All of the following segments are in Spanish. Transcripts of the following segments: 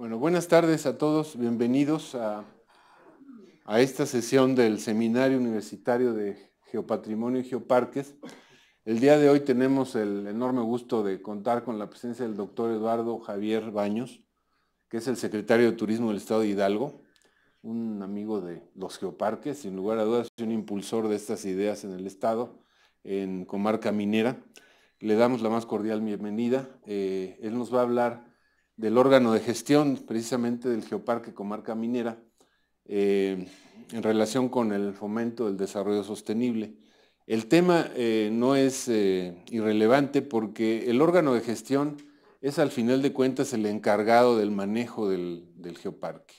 Bueno, buenas tardes a todos, bienvenidos a, esta sesión del Seminario Universitario de Geopatrimonio y Geoparques. El día de hoy tenemos el enorme gusto de contar con la presencia del doctor Eduardo Javier Baños, que es el secretario de Turismo del Estado de Hidalgo, un amigo de los geoparques, sin lugar a dudas, un impulsor de estas ideas en el Estado, en Comarca Minera. Le damos la más cordial bienvenida. Eh, él nos va a hablar del órgano de gestión precisamente del Geoparque Comarca Minera eh, en relación con el fomento del desarrollo sostenible. El tema eh, no es eh, irrelevante porque el órgano de gestión es al final de cuentas el encargado del manejo del geoparque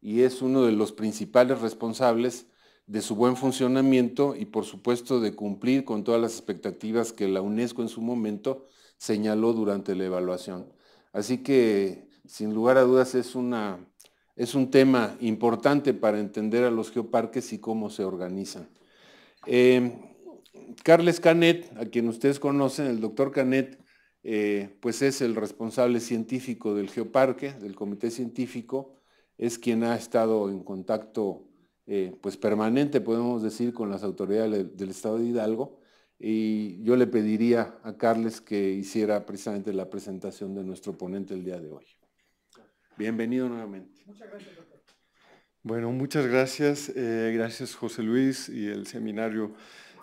y es uno de los principales responsables de su buen funcionamiento y por supuesto de cumplir con todas las expectativas que la UNESCO en su momento señaló durante la evaluación. Así que, sin lugar a dudas, es, un tema importante para entender a los geoparques y cómo se organizan. Eh, Carles Canet, a quien ustedes conocen, el doctor Canet, eh, pues es el responsable científico del geoparque, del comité científico, es quien ha estado en contacto eh, pues permanente, podemos decir, con las autoridades del Estado de Hidalgo y yo le pediría a Carles que hiciera precisamente la presentación de nuestro ponente el día de hoy. Bienvenido nuevamente. Muchas gracias, doctor. Bueno, muchas gracias. Eh, gracias José Luis y el Seminario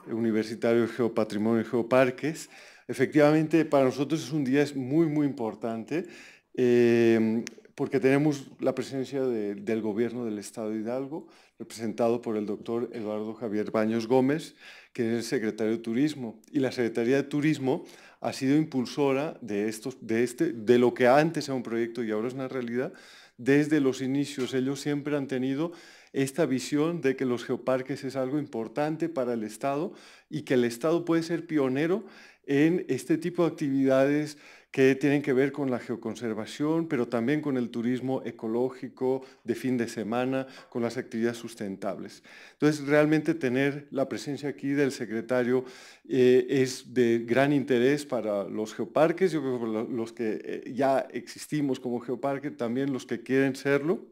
Universitario Geopatrimonio y Geoparques. Efectivamente, para nosotros es un día muy, muy importante eh, porque tenemos la presencia del gobierno del Estado de Hidalgo, representado por el doctor Eduardo Javier Baños Gómez, que es el secretario de Turismo. Y la Secretaría de Turismo ha sido impulsora de, estos, de, este, de lo que antes era un proyecto y ahora es una realidad, desde los inicios. Ellos siempre han tenido esta visión de que los geoparques es algo importante para el Estado y que el Estado puede ser pionero en este tipo de actividades que tienen que ver con la geoconservación, pero también con el turismo ecológico de fin de semana, con las actividades sustentables. Entonces, realmente tener la presencia aquí del secretario eh, es de gran interés para los geoparques, yo creo que los que eh, ya existimos como geoparque, también los que quieren serlo.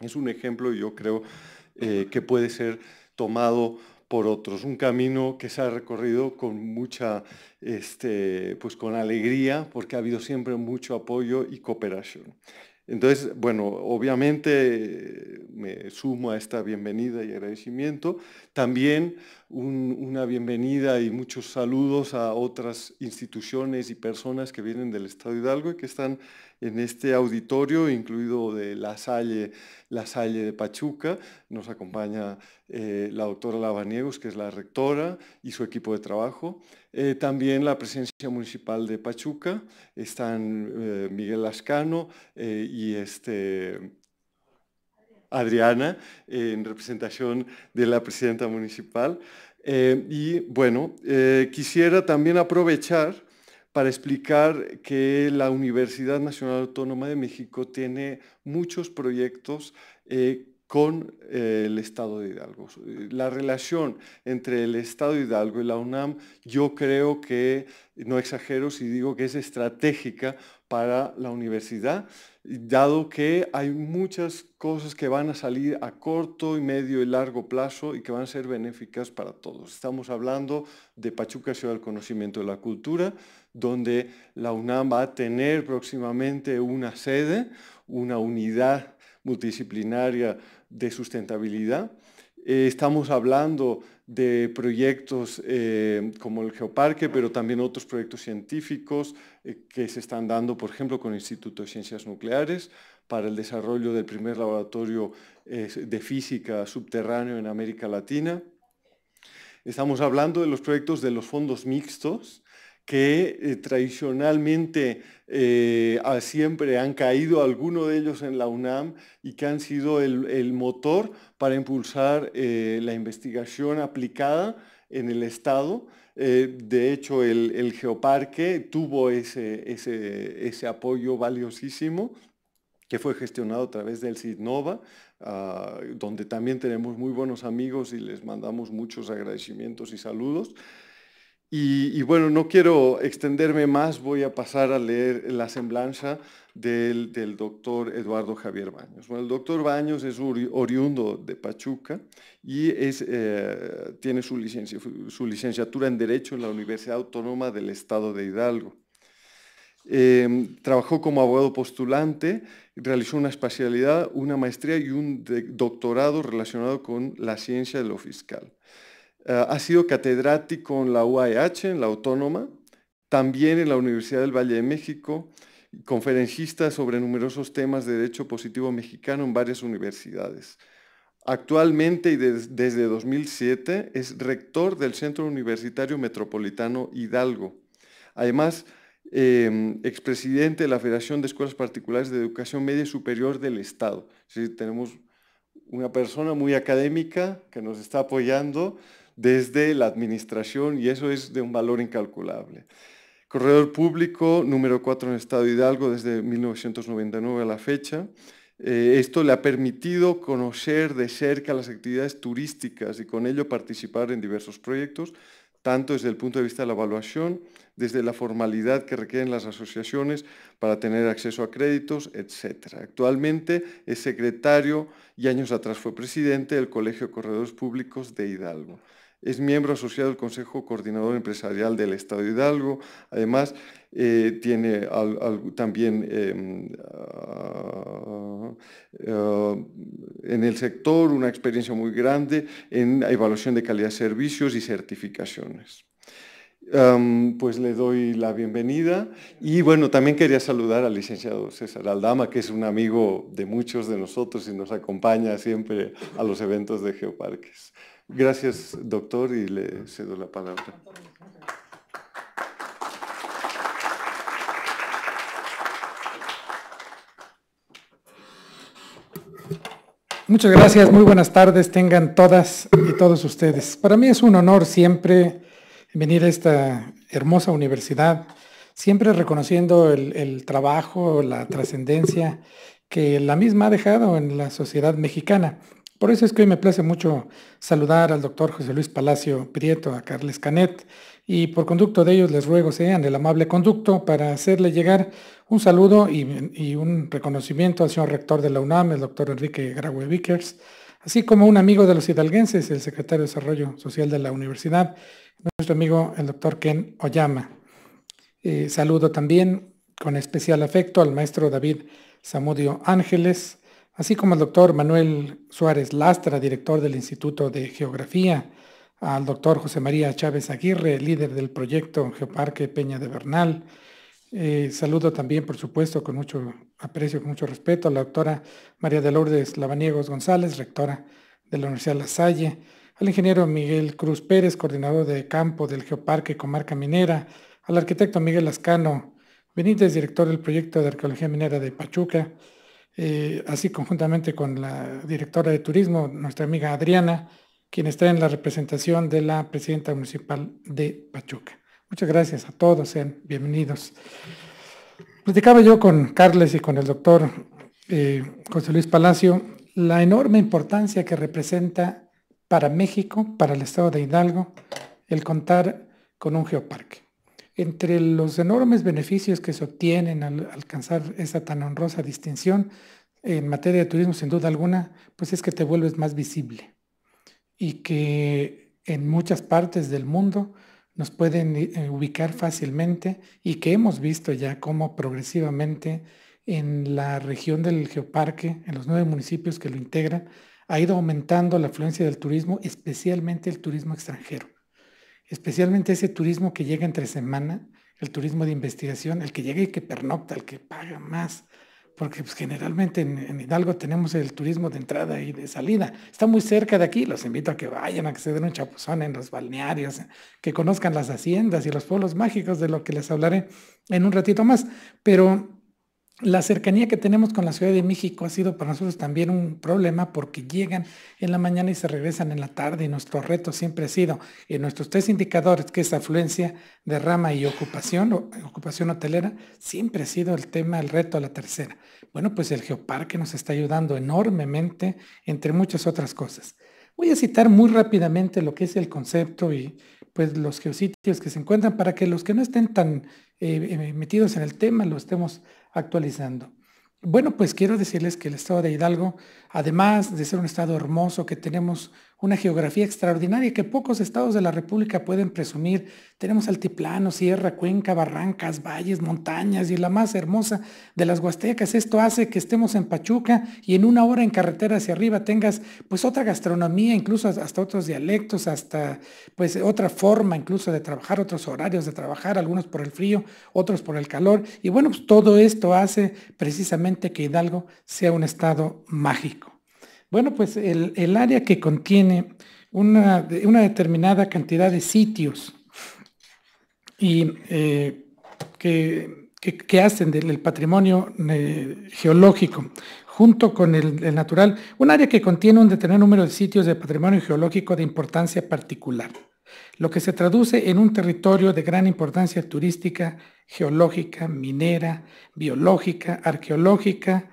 Es un ejemplo, yo creo, eh, que puede ser tomado por otros, un camino que se ha recorrido con mucha, este, pues con alegría, porque ha habido siempre mucho apoyo y cooperación. Entonces, bueno, obviamente me sumo a esta bienvenida y agradecimiento. También una bienvenida y muchos saludos a otras instituciones y personas que vienen del Estado Hidalgo y que están en este auditorio, incluido de La Salle, la Salle de Pachuca. Nos acompaña eh, la doctora Labaniegos, que es la rectora, y su equipo de trabajo. Eh, también la presencia municipal de Pachuca, están eh, Miguel Lascano y este, Adriana, en representación de la presidenta municipal. y bueno, quisiera también aprovechar para explicar que la Universidad Nacional Autónoma de México tiene muchos proyectos eh, con eh, el Estado de Hidalgo. La relación entre el Estado de Hidalgo y la UNAM, yo creo que, no exagero si digo que es estratégica para la universidad, dado que hay muchas cosas que van a salir a corto y medio y largo plazo y que van a ser benéficas para todos. Estamos hablando de Pachuca Ciudad del Conocimiento de la Cultura, donde la UNAM va a tener próximamente una sede, una unidad multidisciplinaria de sustentabilidad. Eh, estamos hablando de proyectos eh, como el Geoparque, pero también otros proyectos científicos eh, que se están dando, por ejemplo, con el Instituto de Ciencias Nucleares para el desarrollo del primer laboratorio de física subterráneo en América Latina. Estamos hablando de los proyectos de los fondos mixtos, que eh, tradicionalmente eh, siempre han caído algunos de ellos en la UNAM y que han sido el, motor para impulsar eh, la investigación aplicada en el Estado. de hecho, el, Geoparque tuvo ese, ese, apoyo valiosísimo que fue gestionado a través del CIDNOVA, ah, donde también tenemos muy buenos amigos y les mandamos muchos agradecimientos y saludos. Y, bueno, no quiero extenderme más, voy a pasar a leer la semblanza del, doctor Eduardo Javier Baños. Bueno, el doctor Baños es oriundo de Pachuca y eh, tiene su, licenciatura en Derecho en la Universidad Autónoma del Estado de Hidalgo. Em, trabajó como abogado postulante, realizó una especialidad, una maestría y un doctorado relacionado con la ciencia de lo fiscal. Eh, ha sido catedrático en la UAH, en la Autónoma, también en la Universidad del Valle de México, conferencista sobre numerosos temas de derecho positivo mexicano en varias universidades. Actualmente y desde 2007 es rector del Centro Universitario Metropolitano Hidalgo. Además, em, expresidente de la Federación de Escuelas Particulares de Educación Media y Superior del Estado. tenemos una persona muy académica que nos está apoyando, desde la administración y eso es de un valor incalculable. Corredor público número 4 en el Estado de Hidalgo desde 1999 a la fecha. Eh, esto le ha permitido conocer de cerca las actividades turísticas y con ello participar en diversos proyectos, tanto desde el punto de vista de la evaluación, desde la formalidad que requieren las asociaciones para tener acceso a créditos, etc. Actualmente es secretario y años atrás fue presidente del Colegio de Corredores Públicos de Hidalgo. Es miembro asociado del Consejo Coordinador Empresarial del Estado de Hidalgo. Además, eh, tiene también em, ah, ah, en el sector una experiencia muy grande en evaluación de calidad de servicios y certificaciones. Em, pues le doy la bienvenida y bueno, también quería saludar al licenciado César Aldama, que es un amigo de muchos de nosotros y nos acompaña siempre a los eventos de Geoparques. Gracias, doctor, y le cedo la palabra. Muchas gracias, muy buenas tardes tengan todas y todos ustedes. Para mí es un honor siempre venir a esta hermosa universidad, siempre reconociendo el, trabajo, la trascendencia que la misma ha dejado en la sociedad mexicana. Por eso es que hoy me place mucho saludar al doctor José Luis Palacio Prieto, a Carles Canet, y por conducto de ellos les ruego sean el amable conducto para hacerle llegar un saludo y, un reconocimiento al señor rector de la UNAM, el doctor Enrique Graue Vickers, así como un amigo de los hidalguenses, el secretario de Desarrollo Social de la universidad, nuestro amigo el doctor Ken Oyama. Eh, saludo también con especial afecto al maestro David Samudio Ángeles, así como al doctor Manuel Suárez Lastra, director del Instituto de Geografía, al doctor José María Chávez Aguirre, líder del proyecto Geoparque Peña de Bernal. Eh, saludo también, por supuesto, con mucho aprecio, con mucho respeto, a la doctora María de Lourdes Labaniegos González, rectora de la Universidad La Salle, al ingeniero Miguel Cruz Pérez, coordinador de campo del Geoparque Comarca Minera, al arquitecto Miguel Ascano Benítez, director del proyecto de arqueología minera de Pachuca, eh, así conjuntamente con la directora de turismo, nuestra amiga Adriana, quien está en la representación de la presidenta municipal de Pachuca. Muchas gracias a todos, sean bienvenidos. Platicaba yo con Carles y con el doctor eh, José Luis Palacio la enorme importancia que representa para México, para el estado de Hidalgo, el contar con un geoparque. Entre los enormes beneficios que se obtienen al alcanzar esa tan honrosa distinción en materia de turismo, sin duda alguna, pues es que te vuelves más visible y que en muchas partes del mundo nos pueden eh, ubicar fácilmente y que hemos visto ya cómo progresivamente en la región del geoparque, en los nueve municipios que lo integran, ha ido aumentando la afluencia del turismo, especialmente el turismo extranjero especialmente ese turismo que llega entre semana, el turismo de investigación, el que llega y que pernocta, el que paga más, porque pues, generalmente en, Hidalgo tenemos el turismo de entrada y de salida. Está muy cerca de aquí, los invito a que vayan, a que se den un chapuzón en los balnearios, que conozcan las haciendas y los pueblos mágicos de lo que les hablaré en un ratito más, pero la cercanía que tenemos con la Ciudad de México ha sido para nosotros también un problema porque llegan en la mañana y se regresan en la tarde y nuestro reto siempre ha sido en nuestros tres indicadores, que es afluencia, derrama y ocupación, ocupación hotelera, siempre ha sido el tema, el reto a la tercera. Bueno, pues el geoparque nos está ayudando enormemente, entre muchas otras cosas. Voy a citar muy rápidamente lo que es el concepto y pues los geositios que se encuentran para que los que no estén tan eh, eh, metidos en el tema lo estemos actualizando. Bueno, pues quiero decirles que el estado de Hidalgo, además de ser un estado hermoso, que tenemos una geografía extraordinaria que pocos estados de la República pueden presumir. Tenemos altiplano, sierra, cuenca, barrancas, valles, montañas y la más hermosa de las Huastecas. Esto hace que estemos en Pachuca y en una hora en carretera hacia arriba tengas pues otra gastronomía, incluso hasta otros dialectos, hasta pues otra forma incluso de trabajar, otros horarios de trabajar, algunos por el frío, otros por el calor. Y bueno, pues, todo esto hace precisamente que Hidalgo sea un estado mágico. Bueno, pues el, área que contiene una, determinada cantidad de sitios eh, que, hacen del patrimonio eh, geológico junto con el, natural, un área que contiene un determinado número de sitios de patrimonio geológico de importancia particular, lo que se traduce en un territorio de gran importancia turística, geológica, minera, biológica, arqueológica,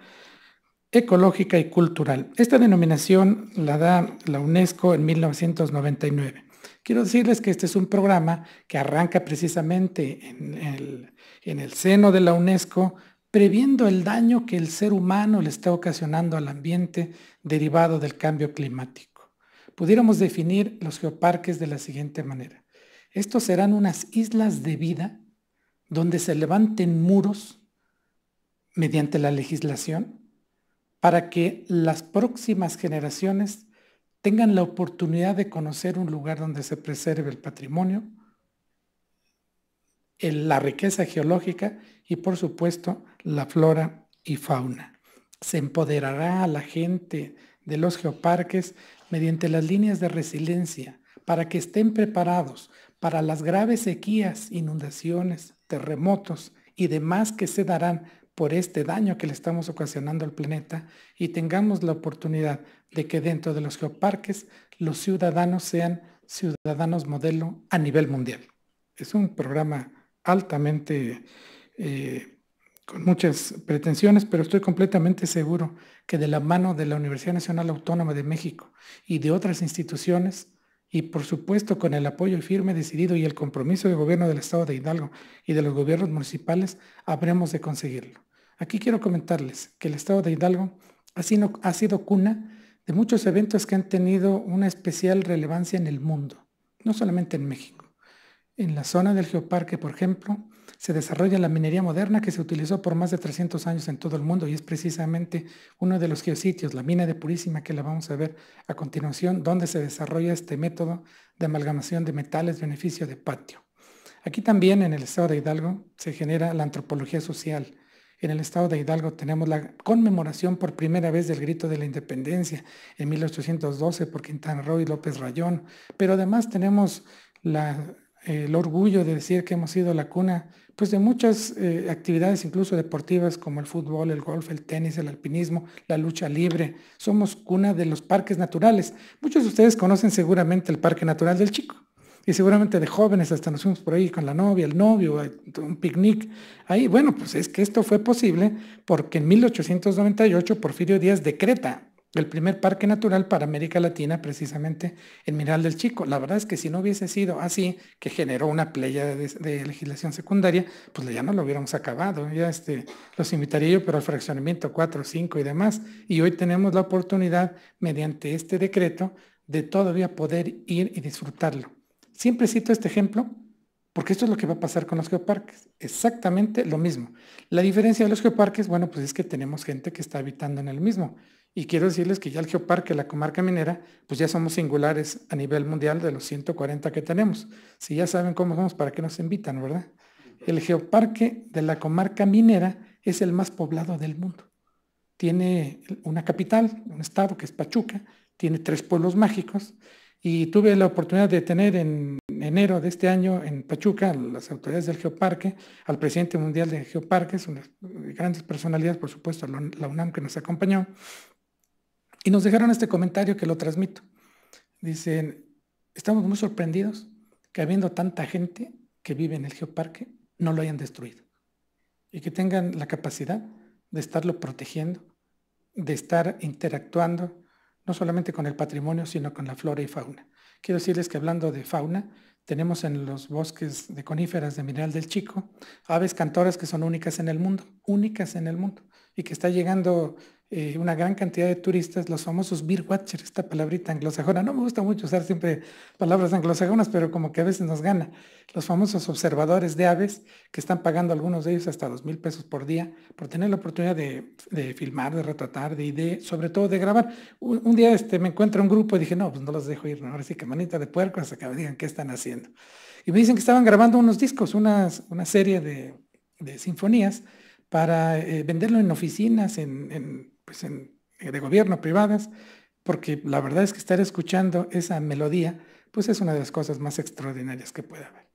ecológica y cultural. Esta denominación la da la UNESCO en 1999. Quiero decirles que este es un programa que arranca precisamente en el, seno de la UNESCO, previendo el daño que el ser humano le está ocasionando al ambiente derivado del cambio climático. Pudiéramos definir los geoparques de la siguiente manera. Estos serán unas islas de vida donde se levanten muros mediante la legislación para que las próximas generaciones tengan la oportunidad de conocer un lugar donde se preserve el patrimonio, la riqueza geológica y por supuesto la flora y fauna. Se empoderará a la gente de los geoparques mediante las líneas de resiliencia para que estén preparados para las graves sequías, inundaciones, terremotos y demás que se darán por este daño que le estamos ocasionando al planeta y tengamos la oportunidad de que dentro de los geoparques los ciudadanos sean ciudadanos modelo a nivel mundial. Es un programa altamente eh, con muchas pretensiones, pero estoy completamente seguro que de la mano de la Universidad Nacional Autónoma de México y de otras instituciones, y por supuesto con el apoyo firme, decidido y el compromiso del gobierno del Estado de Hidalgo y de los gobiernos municipales, habremos de conseguirlo. Aquí quiero comentarles que el estado de Hidalgo ha sido, cuna de muchos eventos que han tenido una especial relevancia en el mundo, no solamente en México. En la zona del geoparque, por ejemplo, se desarrolla la minería moderna que se utilizó por más de 300 años en todo el mundo y es precisamente uno de los geositios, la mina de Purísima, que la vamos a ver a continuación, donde se desarrolla este método de amalgamación de metales beneficio de patio. Aquí también en el estado de Hidalgo se genera la antropología social, en el estado de Hidalgo tenemos la conmemoración por primera vez del grito de la independencia en 1812 por Quintana Roo y López Rayón, pero además tenemos eh, el orgullo de decir que hemos sido la cuna pues de muchas eh, actividades incluso deportivas como el fútbol, el golf, el tenis, el alpinismo, la lucha libre. Somos cuna de los parques naturales. Muchos de ustedes conocen seguramente el Parque Natural del Chico y seguramente de jóvenes hasta nos fuimos por ahí con la novia, el novio, eh, un picnic. Ahí, bueno, pues es que esto fue posible porque en 1898 Porfirio Díaz decreta el primer parque natural para América Latina, precisamente en Miral del Chico. La verdad es que si no hubiese sido así, que generó una playa de, legislación secundaria, pues ya no lo hubiéramos acabado. Ya este, los invitaría yo, pero al fraccionamiento 4, 5 y demás. Y hoy tenemos la oportunidad, mediante este decreto, de todavía poder ir y disfrutarlo. Siempre cito este ejemplo porque esto es lo que va a pasar con los geoparques. Exactamente lo mismo. La diferencia de los geoparques, bueno, pues es que tenemos gente que está habitando en el mismo. Y quiero decirles que ya el geoparque, la comarca minera, pues ya somos singulares a nivel mundial de los 140 que tenemos. Si ya saben cómo somos, ¿para qué nos invitan, verdad? El geoparque de la comarca minera es el más poblado del mundo. Tiene una capital, un estado que es Pachuca, tiene tres pueblos mágicos y tuve la oportunidad de tener en enero de este año en Pachuca, las autoridades del Geoparque, al presidente mundial de Geoparques, unas eh, grandes personalidades, por supuesto, la UNAM que nos acompañó, y nos dejaron este comentario que lo transmito. Dicen, estamos muy sorprendidos que habiendo tanta gente que vive en el Geoparque, no lo hayan destruido y que tengan la capacidad de estarlo protegiendo, de estar interactuando, no solamente con el patrimonio, sino con la flora y fauna. Quiero decirles que hablando de fauna, tenemos en los bosques de coníferas de Mineral del Chico aves cantoras que son únicas en el mundo, únicas en el mundo, y que está llegando eh, una gran cantidad de turistas, los famosos beer watchers, esta palabrita anglosajona. No me gusta mucho usar siempre palabras anglosajonas, pero como que a veces nos gana. Los famosos observadores de aves que están pagando algunos de ellos hasta dos mil pesos por día por tener la oportunidad de, filmar, de retratar, de, de, sobre todo de grabar. Un, día este, me encuentro un grupo y dije, no, pues no los dejo ir, ¿no? ahora sí que manita de puerco hasta que me digan qué están haciendo. Y me dicen que estaban grabando unos discos, unas, una serie de, sinfonías para eh, venderlo en oficinas, en pues, eh, de gobierno privadas, porque la verdad es que estar escuchando esa melodía, pues es una de las cosas más extraordinarias que puede haber.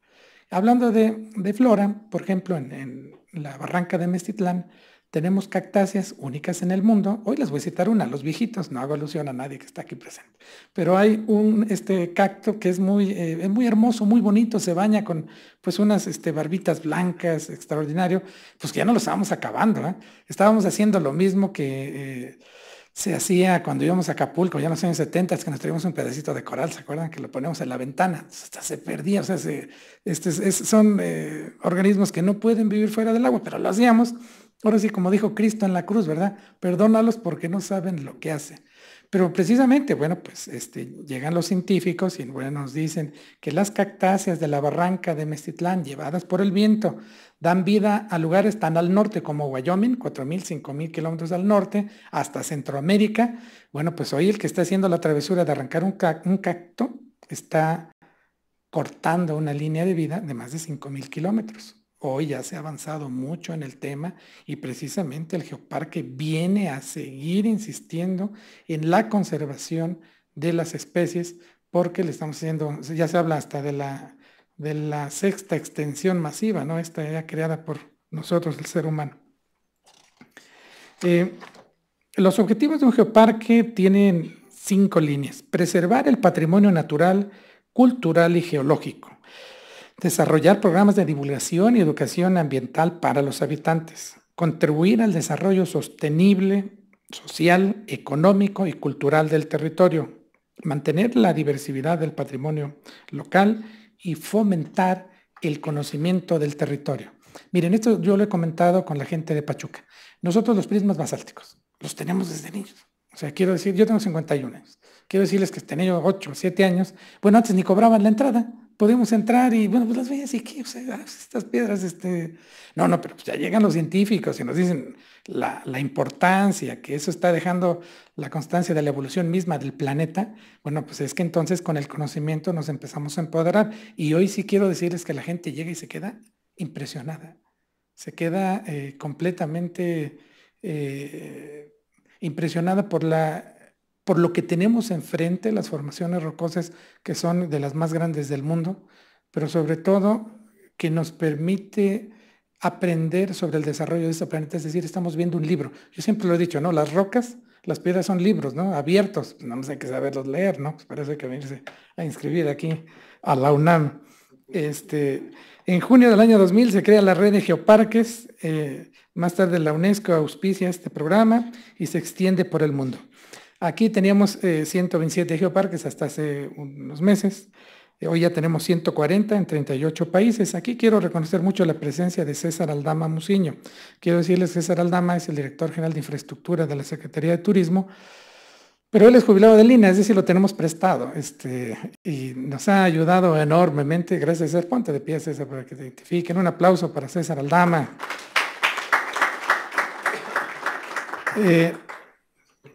Hablando de, flora, por ejemplo, en, en, la barranca de Mestitlán, tenemos cactáceas únicas en el mundo. Hoy les voy a citar una, los viejitos, no hago alusión a nadie que está aquí presente. Pero hay un este, cacto que es muy, eh, muy hermoso, muy bonito, se baña con pues unas este, barbitas blancas, extraordinario. Pues que ya no lo estábamos acabando. ¿eh? Estábamos haciendo lo mismo que... Eh, se hacía cuando íbamos a Acapulco, ya en los años 70, es que nos traíamos un pedacito de coral, ¿se acuerdan? Que lo poníamos en la ventana, hasta se perdía, o sea, este, son organismos que no pueden vivir fuera del agua, pero lo hacíamos Ahora sí, como dijo Cristo en la cruz, ¿verdad? Perdónalos porque no saben lo que hacen. Pero precisamente, bueno, pues este, llegan los científicos y bueno, nos dicen que las cactáceas de la barranca de Mestitlán, llevadas por el viento, dan vida a lugares tan al norte como Wyoming, 4.000, 5.000 kilómetros al norte, hasta Centroamérica. Bueno, pues hoy el que está haciendo la travesura de arrancar un cacto está cortando una línea de vida de más de 5.000 kilómetros. Hoy ya se ha avanzado mucho en el tema y precisamente el geoparque viene a seguir insistiendo en la conservación de las especies porque le estamos haciendo, ya se habla hasta de la, de la sexta extensión masiva, ¿no? Esta ya creada por nosotros, el ser humano. Eh, los objetivos de un geoparque tienen cinco líneas. Preservar el patrimonio natural, cultural y geológico desarrollar programas de divulgación y educación ambiental para los habitantes, contribuir al desarrollo sostenible, social, económico y cultural del territorio, mantener la diversidad del patrimonio local y fomentar el conocimiento del territorio. Miren, esto yo lo he comentado con la gente de Pachuca. Nosotros los prismas basálticos los tenemos desde niños. O sea, quiero decir, yo tengo 51 años. Quiero decirles que tenía 8 o 7 años. Bueno, antes ni cobraban la entrada podemos entrar y bueno, pues las veías y qué, o sea, ah, estas piedras, este... No, no, pero pues ya llegan los científicos y nos dicen la, importancia que eso está dejando la constancia de la evolución misma del planeta. Bueno, pues es que entonces con el conocimiento nos empezamos a empoderar y hoy sí quiero decirles que la gente llega y se queda impresionada, se queda eh, completamente eh, impresionada por la por lo que tenemos enfrente, las formaciones rocosas que son de las más grandes del mundo, pero sobre todo que nos permite aprender sobre el desarrollo de este planeta, es decir, estamos viendo un libro. Yo siempre lo he dicho, ¿no? Las rocas, las piedras son libros, ¿no? Abiertos, no más hay que saberlos leer, ¿no? Pues parece que venirse a inscribir aquí a la UNAM. Este, en junio del año 2000 se crea la red de geoparques, eh, más tarde la UNESCO auspicia este programa y se extiende por el mundo. Aquí teníamos 127 eh, geoparques hasta hace unos meses. Eh, hoy ya tenemos 140 en 38 países. Aquí quiero reconocer mucho la presencia de César Aldama Muciño. Quiero decirles, César Aldama es el director general de infraestructura de la Secretaría de Turismo, pero él es jubilado de Lina, es decir, lo tenemos prestado. Este, y nos ha ayudado enormemente. Gracias, César. Ponte de pie, César, para que te identifiquen. Un aplauso para César Aldama. Eh,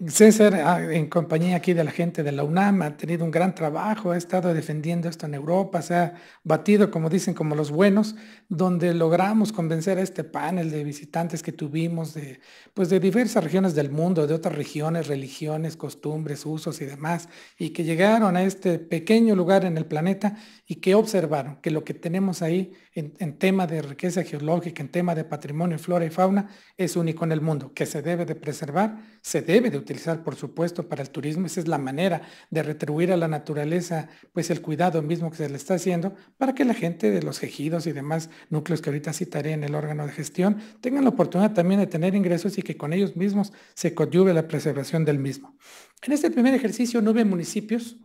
César, ah, en compañía aquí de la gente de la UNAM, ha tenido un gran trabajo, ha estado defendiendo esto en Europa, se ha batido, como dicen, como los buenos, donde logramos convencer a este panel de visitantes que tuvimos de, pues de diversas regiones del mundo, de otras regiones, religiones, costumbres, usos y demás, y que llegaron a este pequeño lugar en el planeta ¿Y que observaron? Que lo que tenemos ahí en, tema de riqueza geológica, en tema de patrimonio, flora y fauna, es único en el mundo, que se debe de preservar, se debe de utilizar, por supuesto, para el turismo. Esa es la manera de retribuir a la naturaleza, pues el cuidado mismo que se le está haciendo para que la gente de los ejidos y demás núcleos que ahorita citaré en el órgano de gestión tengan la oportunidad también de tener ingresos y que con ellos mismos se coadyuve la preservación del mismo. En este primer ejercicio, nueve municipios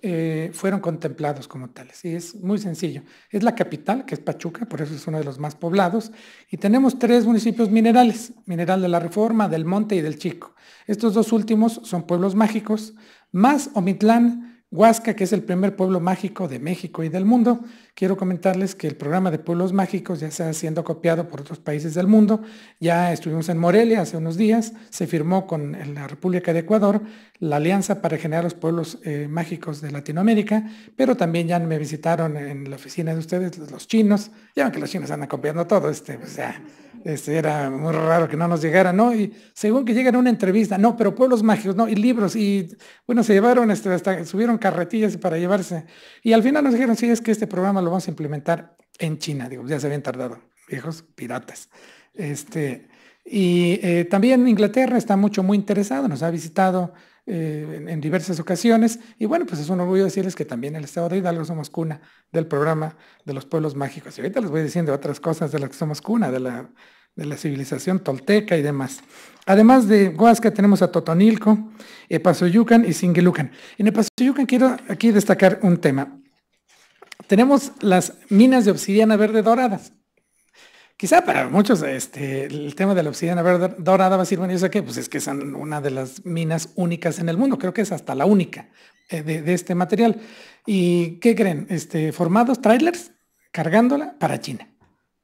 eh, fueron contemplados como tales. Y es muy sencillo. Es la capital, que es Pachuca, por eso es uno de los más poblados. Y tenemos tres municipios minerales, Mineral de la Reforma, del Monte y del Chico. Estos dos últimos son pueblos mágicos, más Omitlán, Huasca, que es el primer pueblo mágico de México y del mundo. Quiero comentarles que el programa de pueblos mágicos ya está siendo copiado por otros países del mundo. Ya estuvimos en Morelia hace unos días, se firmó con la República de Ecuador la Alianza para Generar los Pueblos eh, Mágicos de Latinoamérica, pero también ya me visitaron en la oficina de ustedes los chinos. Ya que los chinos andan copiando todo, este, o sea, este, era muy raro que no nos llegara, ¿no? Y según que llegan una entrevista, no, pero pueblos mágicos, ¿no? Y libros, y bueno, se llevaron, este, hasta subieron carretillas para llevarse. Y al final nos dijeron, sí, es que este programa lo vamos a implementar en China, digo, ya se habían tardado, viejos piratas. Este, y eh, también Inglaterra está mucho, muy interesado, nos ha visitado eh, en, diversas ocasiones. Y bueno, pues es un orgullo decirles que también el estado de Hidalgo somos cuna del programa de los pueblos mágicos. Y ahorita les voy diciendo otras cosas de las que somos cuna, de la, de la civilización tolteca y demás. Además de Huasca tenemos a Totonilco, Epazoyucan eh, y Singilucan. En Epazoyucan quiero aquí destacar un tema. Tenemos las minas de obsidiana verde doradas. Quizá para muchos este, el tema de la obsidiana verde dorada va a ser bueno, yo qué? Pues es que es una de las minas únicas en el mundo, creo que es hasta la única eh, de, este material. ¿Y qué creen? Este, formados trailers cargándola para China.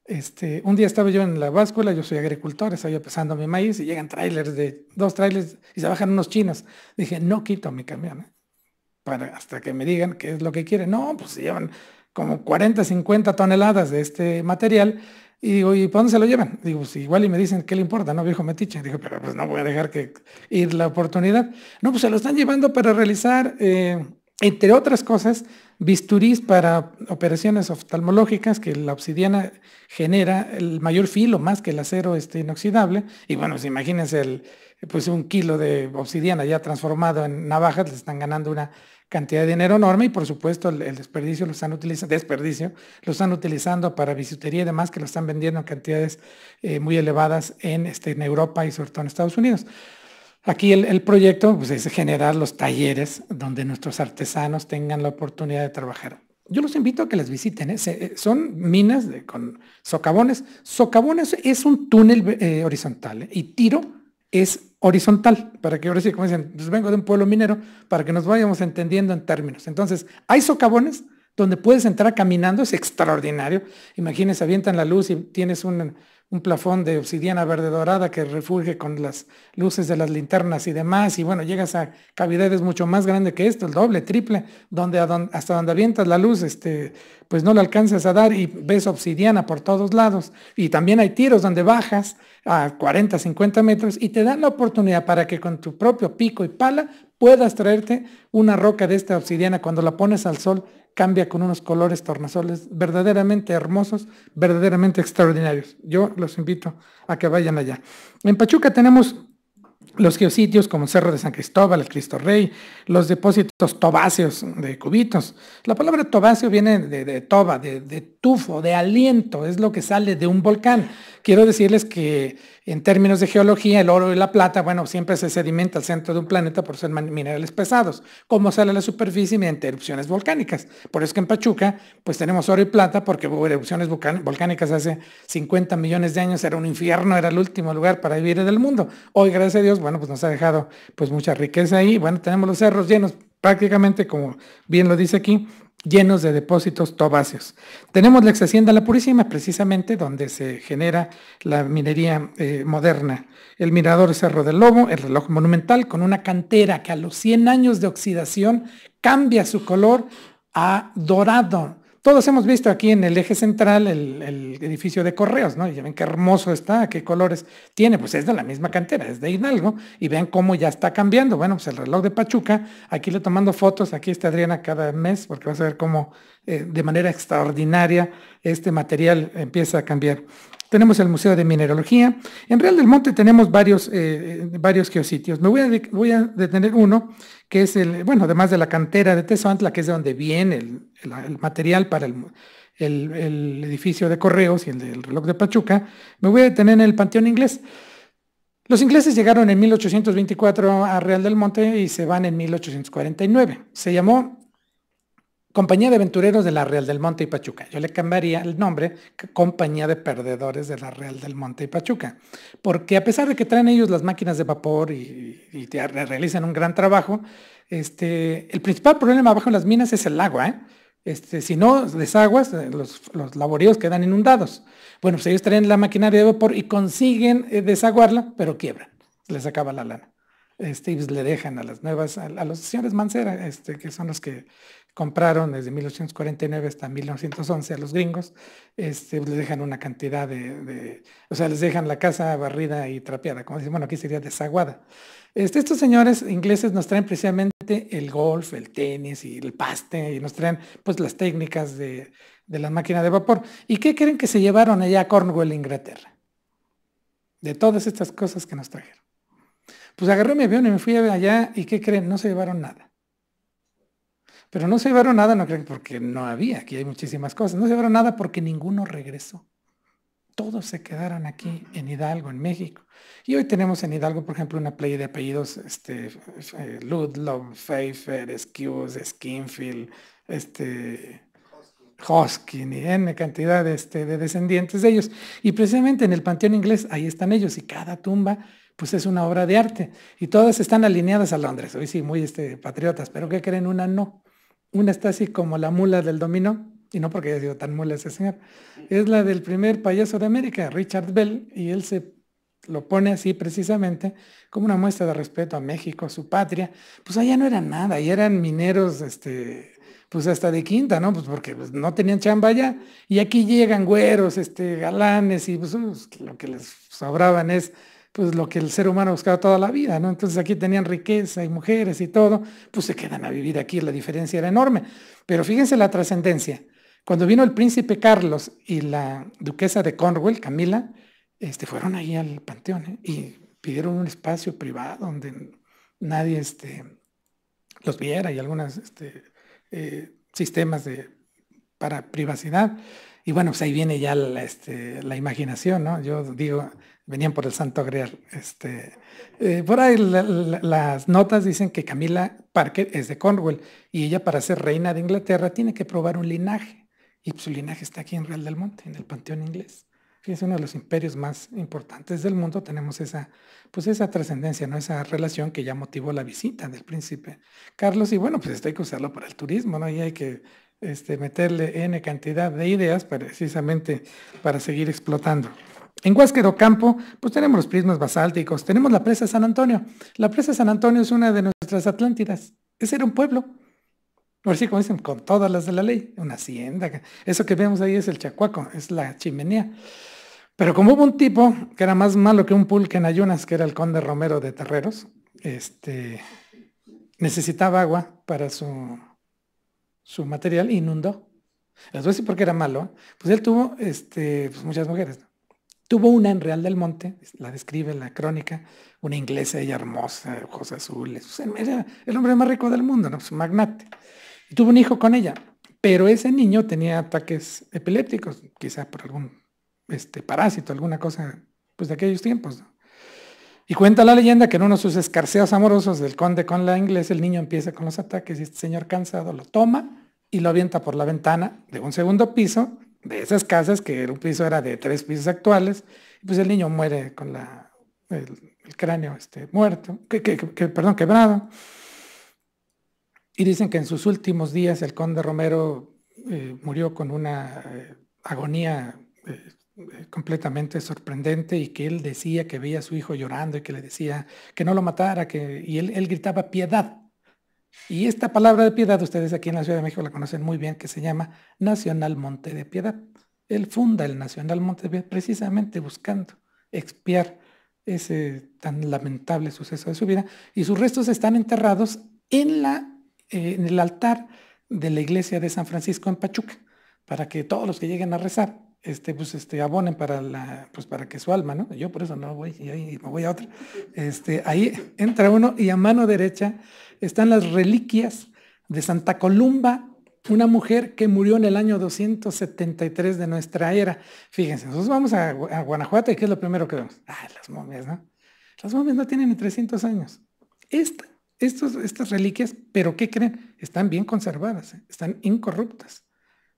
Este, un día estaba yo en la báscula, yo soy agricultor, estaba yo pesando mi maíz y llegan trailers de dos trailers y se bajan unos chinos. Dije, no quito mi camión ¿eh?". hasta que me digan qué es lo que quieren. No, pues se llevan como 40, 50 toneladas de este material y digo, ¿y para dónde se lo llevan? Digo, pues igual y me dicen, ¿qué le importa? No, viejo metiche. Digo, pero pues no voy a dejar que ir la oportunidad. No, pues se lo están llevando para realizar, eh, entre otras cosas, bisturís para operaciones oftalmológicas que la obsidiana genera el mayor filo más que el acero este, inoxidable. Y bueno, si pues, imagínense el, pues un kilo de obsidiana ya transformado en navajas, le están ganando una cantidad de dinero enorme y por supuesto el, desperdicio lo están utilizando, desperdicio, lo están utilizando para bisutería y demás que lo están vendiendo en cantidades eh, muy elevadas en, este, en Europa y sobre todo en Estados Unidos. Aquí el, proyecto pues, es generar los talleres donde nuestros artesanos tengan la oportunidad de trabajar. Yo los invito a que las visiten. ¿eh? Eh, son minas con socavones. Socavones es un túnel horizontal y tiro es horizontal, para que ahora sí, como dicen, pues vengo de un pueblo minero, para que nos vayamos entendiendo en términos. Entonces, hay socavones donde puedes entrar caminando, es extraordinario. Imagínense, avientan la luz y tienes un, un plafón de obsidiana verde dorada que refulge con las luces de las linternas y demás, y bueno, llegas a cavidades mucho más grandes que esto, el doble, triple, donde hasta donde avientas la luz, este, pues no la alcanzas a dar y ves obsidiana por todos lados. Y también hay tiros donde bajas a 40, 50 metros y te dan la oportunidad para que con tu propio pico y pala puedas traerte una roca de esta obsidiana cuando la pones al sol cambia con unos colores tornasoles verdaderamente hermosos, verdaderamente extraordinarios. Yo los invito a que vayan allá. En Pachuca tenemos los geositios como Cerro de San Cristóbal, el Cristo Rey, los depósitos tobáceos de cubitos. La palabra tobáceo viene de, toba, de, de de aliento, es lo que sale de un volcán. Quiero decirles que en términos de geología, el oro y la plata, bueno, siempre se sedimenta al centro de un planeta por ser minerales pesados. como sale a la superficie? Mediante erupciones volcánicas. Por eso que en Pachuca, pues tenemos oro y plata porque hubo erupciones volcánicas hace 50 millones de años, era un infierno, era el último lugar para vivir en el mundo. Hoy, gracias a Dios, bueno, pues nos ha dejado pues mucha riqueza ahí. Bueno, tenemos los cerros llenos prácticamente, como bien lo dice aquí, llenos de depósitos tobáceos. Tenemos la ex hacienda La Purísima, precisamente donde se genera la minería eh, moderna. El mirador Cerro del Lobo, el reloj monumental, con una cantera que a los 100 años de oxidación cambia su color a dorado todos hemos visto aquí en el eje central el, edificio de correos, ¿no? Y ya ven qué hermoso está, qué colores tiene. Pues es de la misma cantera, es de Hidalgo. Y vean cómo ya está cambiando. Bueno, pues el reloj de Pachuca, aquí le tomando fotos, aquí está Adriana cada mes, porque vas a ver cómo eh, de manera extraordinaria este material empieza a cambiar tenemos el Museo de Mineralogía. En Real del Monte tenemos varios, eh, eh, varios geositios. Me voy a, voy a, detener uno, que es el, bueno, además de la cantera de tesoantla que es de donde viene el, material para el, el, edificio de correos y el del reloj de Pachuca, me voy a detener en el Panteón Inglés. Los ingleses llegaron en 1824 a Real del Monte y se van en 1849. Se llamó Compañía de Aventureros de la Real del Monte y Pachuca. Yo le cambiaría el nombre Compañía de Perdedores de la Real del Monte y Pachuca, porque a pesar de que traen ellos las máquinas de vapor y, realizan un gran trabajo, este, el principal problema abajo en las minas es el agua. ¿eh? Este, si no desaguas, eh, los, los quedan inundados. Bueno, pues ellos traen la maquinaria de vapor y consiguen eh, desaguarla, pero quiebran, les acaba la lana. Este, y pues le dejan a las nuevas, a, los señores Mancera, este, que son los que compraron desde 1849 hasta 1911 a los gringos, este, les dejan una cantidad de, o sea, les dejan la casa barrida y trapeada, como dicen, bueno, aquí sería desaguada. Este, estos señores ingleses nos traen precisamente el golf, el tenis y el paste, y nos traen pues las técnicas de, de la máquina de vapor. ¿Y qué creen que se llevaron allá a Cornwall, Inglaterra? De todas estas cosas que nos trajeron. Pues agarré mi avión y me fui allá, ¿y qué creen? No se llevaron nada pero no se llevaron nada, no creen, porque no había, aquí hay muchísimas cosas. No se llevaron nada porque ninguno regresó. Todos se quedaron aquí, en Hidalgo, en México. Y hoy tenemos en Hidalgo, por ejemplo, una playa de apellidos, este, eh, Ludlow, Pfeiffer, Skews, Skinfield, este, Hoskin y N cantidad este, de, descendientes de ellos. Y precisamente en el Panteón Inglés, ahí están ellos y cada tumba pues es una obra de arte. Y todas están alineadas a Londres. Hoy sí, muy patriotas, pero ¿qué creen? Una no una está así como la mula del dominó, y no porque haya sido tan mula ese señor, es la del primer payaso de América, Richard Bell, y él se lo pone así precisamente como una muestra de respeto a México, a su patria, pues allá no eran nada, y eran mineros, este, pues hasta de quinta, ¿no? Pues porque pues, no tenían chamba allá, y aquí llegan güeros, este, galanes, y pues, pues lo que les sobraban es pues lo que el ser humano ha buscado toda la vida, ¿no? Entonces aquí tenían riqueza y mujeres y todo, pues se quedan a vivir aquí, la diferencia era enorme. Pero fíjense la trascendencia. Cuando vino el príncipe Carlos y la duquesa de Cornwall, Camila, este, fueron ahí al panteón ¿eh? y pidieron un espacio privado donde nadie este, los viera y algunos este, eh, sistemas de, para privacidad. Y bueno, pues ahí viene ya la, este, la imaginación, ¿no? Yo digo, venían por el Santo Grial. Este, eh, por ahí las notas dicen que Camila Parker es de Cornwall y ella para ser reina de Inglaterra tiene que probar un linaje. Y pues, su linaje está aquí en Real del Monte, en el Panteón Inglés. Es uno de los imperios más importantes del mundo, tenemos esa, pues esa trascendencia, ¿no? esa relación que ya motivó la visita del príncipe Carlos. Y bueno, pues esto hay que usarlo para el turismo, ¿no? Y hay que este, meterle N cantidad de ideas precisamente para seguir explotando. En Huásquedo Campo, pues tenemos los prismas basálticos, tenemos la presa San Antonio. La presa San Antonio es una de nuestras Atlántidas. Ese era un pueblo. Por sí, como dicen, con todas las de la ley, una hacienda. Eso que vemos ahí es el chacuaco, es la chimenea. Pero como hubo un tipo que era más malo que un pulque en ayunas, que era el conde Romero de Terreros, este, necesitaba agua para su, su material, inundó. Las voy a decir era malo. Pues él tuvo este, pues muchas mujeres. Tuvo una en Real del Monte, la describe la crónica, una inglesa, ella hermosa, ojos azules, el hombre más rico del mundo, ¿no? su magnate. Y tuvo un hijo con ella, pero ese niño tenía ataques epilépticos, quizá por algún este, parásito, alguna cosa pues, de aquellos tiempos. Y cuenta la leyenda que en uno de sus escarceos amorosos del conde con la inglesa, el niño empieza con los ataques y este señor cansado lo toma y lo avienta por la ventana de un segundo piso de esas casas, que un piso era de tres pisos actuales, pues el niño muere con la, el, cráneo este, muerto, que, que, perdón, quebrado. Y dicen que en sus últimos días el conde Romero eh, murió con una eh, agonía eh, completamente sorprendente y que él decía que veía a su hijo llorando y que le decía que no lo matara, que, y él, él gritaba piedad, y esta palabra de piedad, ustedes aquí en la Ciudad de México la conocen muy bien, que se llama Nacional Monte de Piedad. Él funda el Nacional Monte de Piedad precisamente buscando expiar ese tan lamentable suceso de su vida. Y sus restos están enterrados en, la, eh, en el altar de la iglesia de San Francisco en Pachuca, para que todos los que lleguen a rezar este, pues, este, abonen para, la, pues, para que su alma, ¿no? Yo por eso no voy, y ahí me voy a otra. Este, ahí entra uno y a mano derecha están las reliquias de Santa Columba, una mujer que murió en el año 273 de nuestra era. Fíjense, nosotros vamos a, Guanajuato y ¿qué es lo primero que vemos? Ah, las momias, ¿no? Las momias no tienen ni 300 años. estas reliquias, pero ¿qué creen? Están bien conservadas, ¿eh? están incorruptas.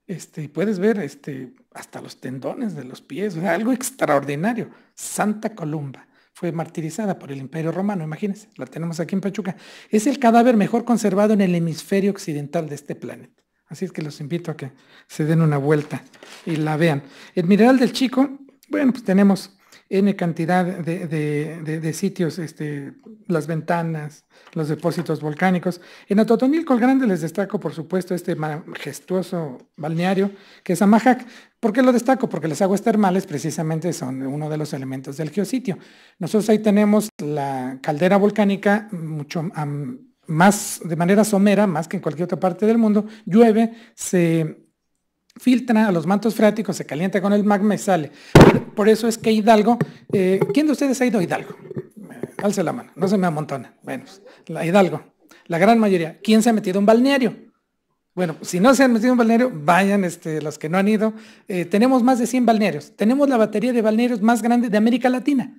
Este, puedes ver este, hasta los tendones de los pies, algo extraordinario. Santa Columba fue martirizada por el Imperio Romano, imagínense, la tenemos aquí en Pachuca. Es el cadáver mejor conservado en el hemisferio occidental de este planeta. Así es que los invito a que se den una vuelta y la vean. El mineral del chico, bueno, pues tenemos N cantidad de, sitios, este, las ventanas, los depósitos volcánicos. En Atotonilco el Grande les destaco, por supuesto, este majestuoso balneario que es Amajac. ¿Por qué lo destaco? Porque las aguas termales precisamente son uno de los elementos del geositio. Nosotros ahí tenemos la caldera volcánica mucho... más de manera somera, más que en cualquier otra parte del mundo, llueve, se filtra a los mantos freáticos, se calienta con el magma y sale. Por, eso es que Hidalgo, eh, ¿quién de ustedes ha ido a Hidalgo? Eh, alce la mano, no se me amontona. Bueno, la Hidalgo, la gran mayoría. ¿Quién se ha metido a un balneario? Bueno, si no se han metido un balneario, vayan este, los que no han ido. Eh, tenemos más de 100 balnearios. Tenemos la batería de balnearios más grande de América Latina.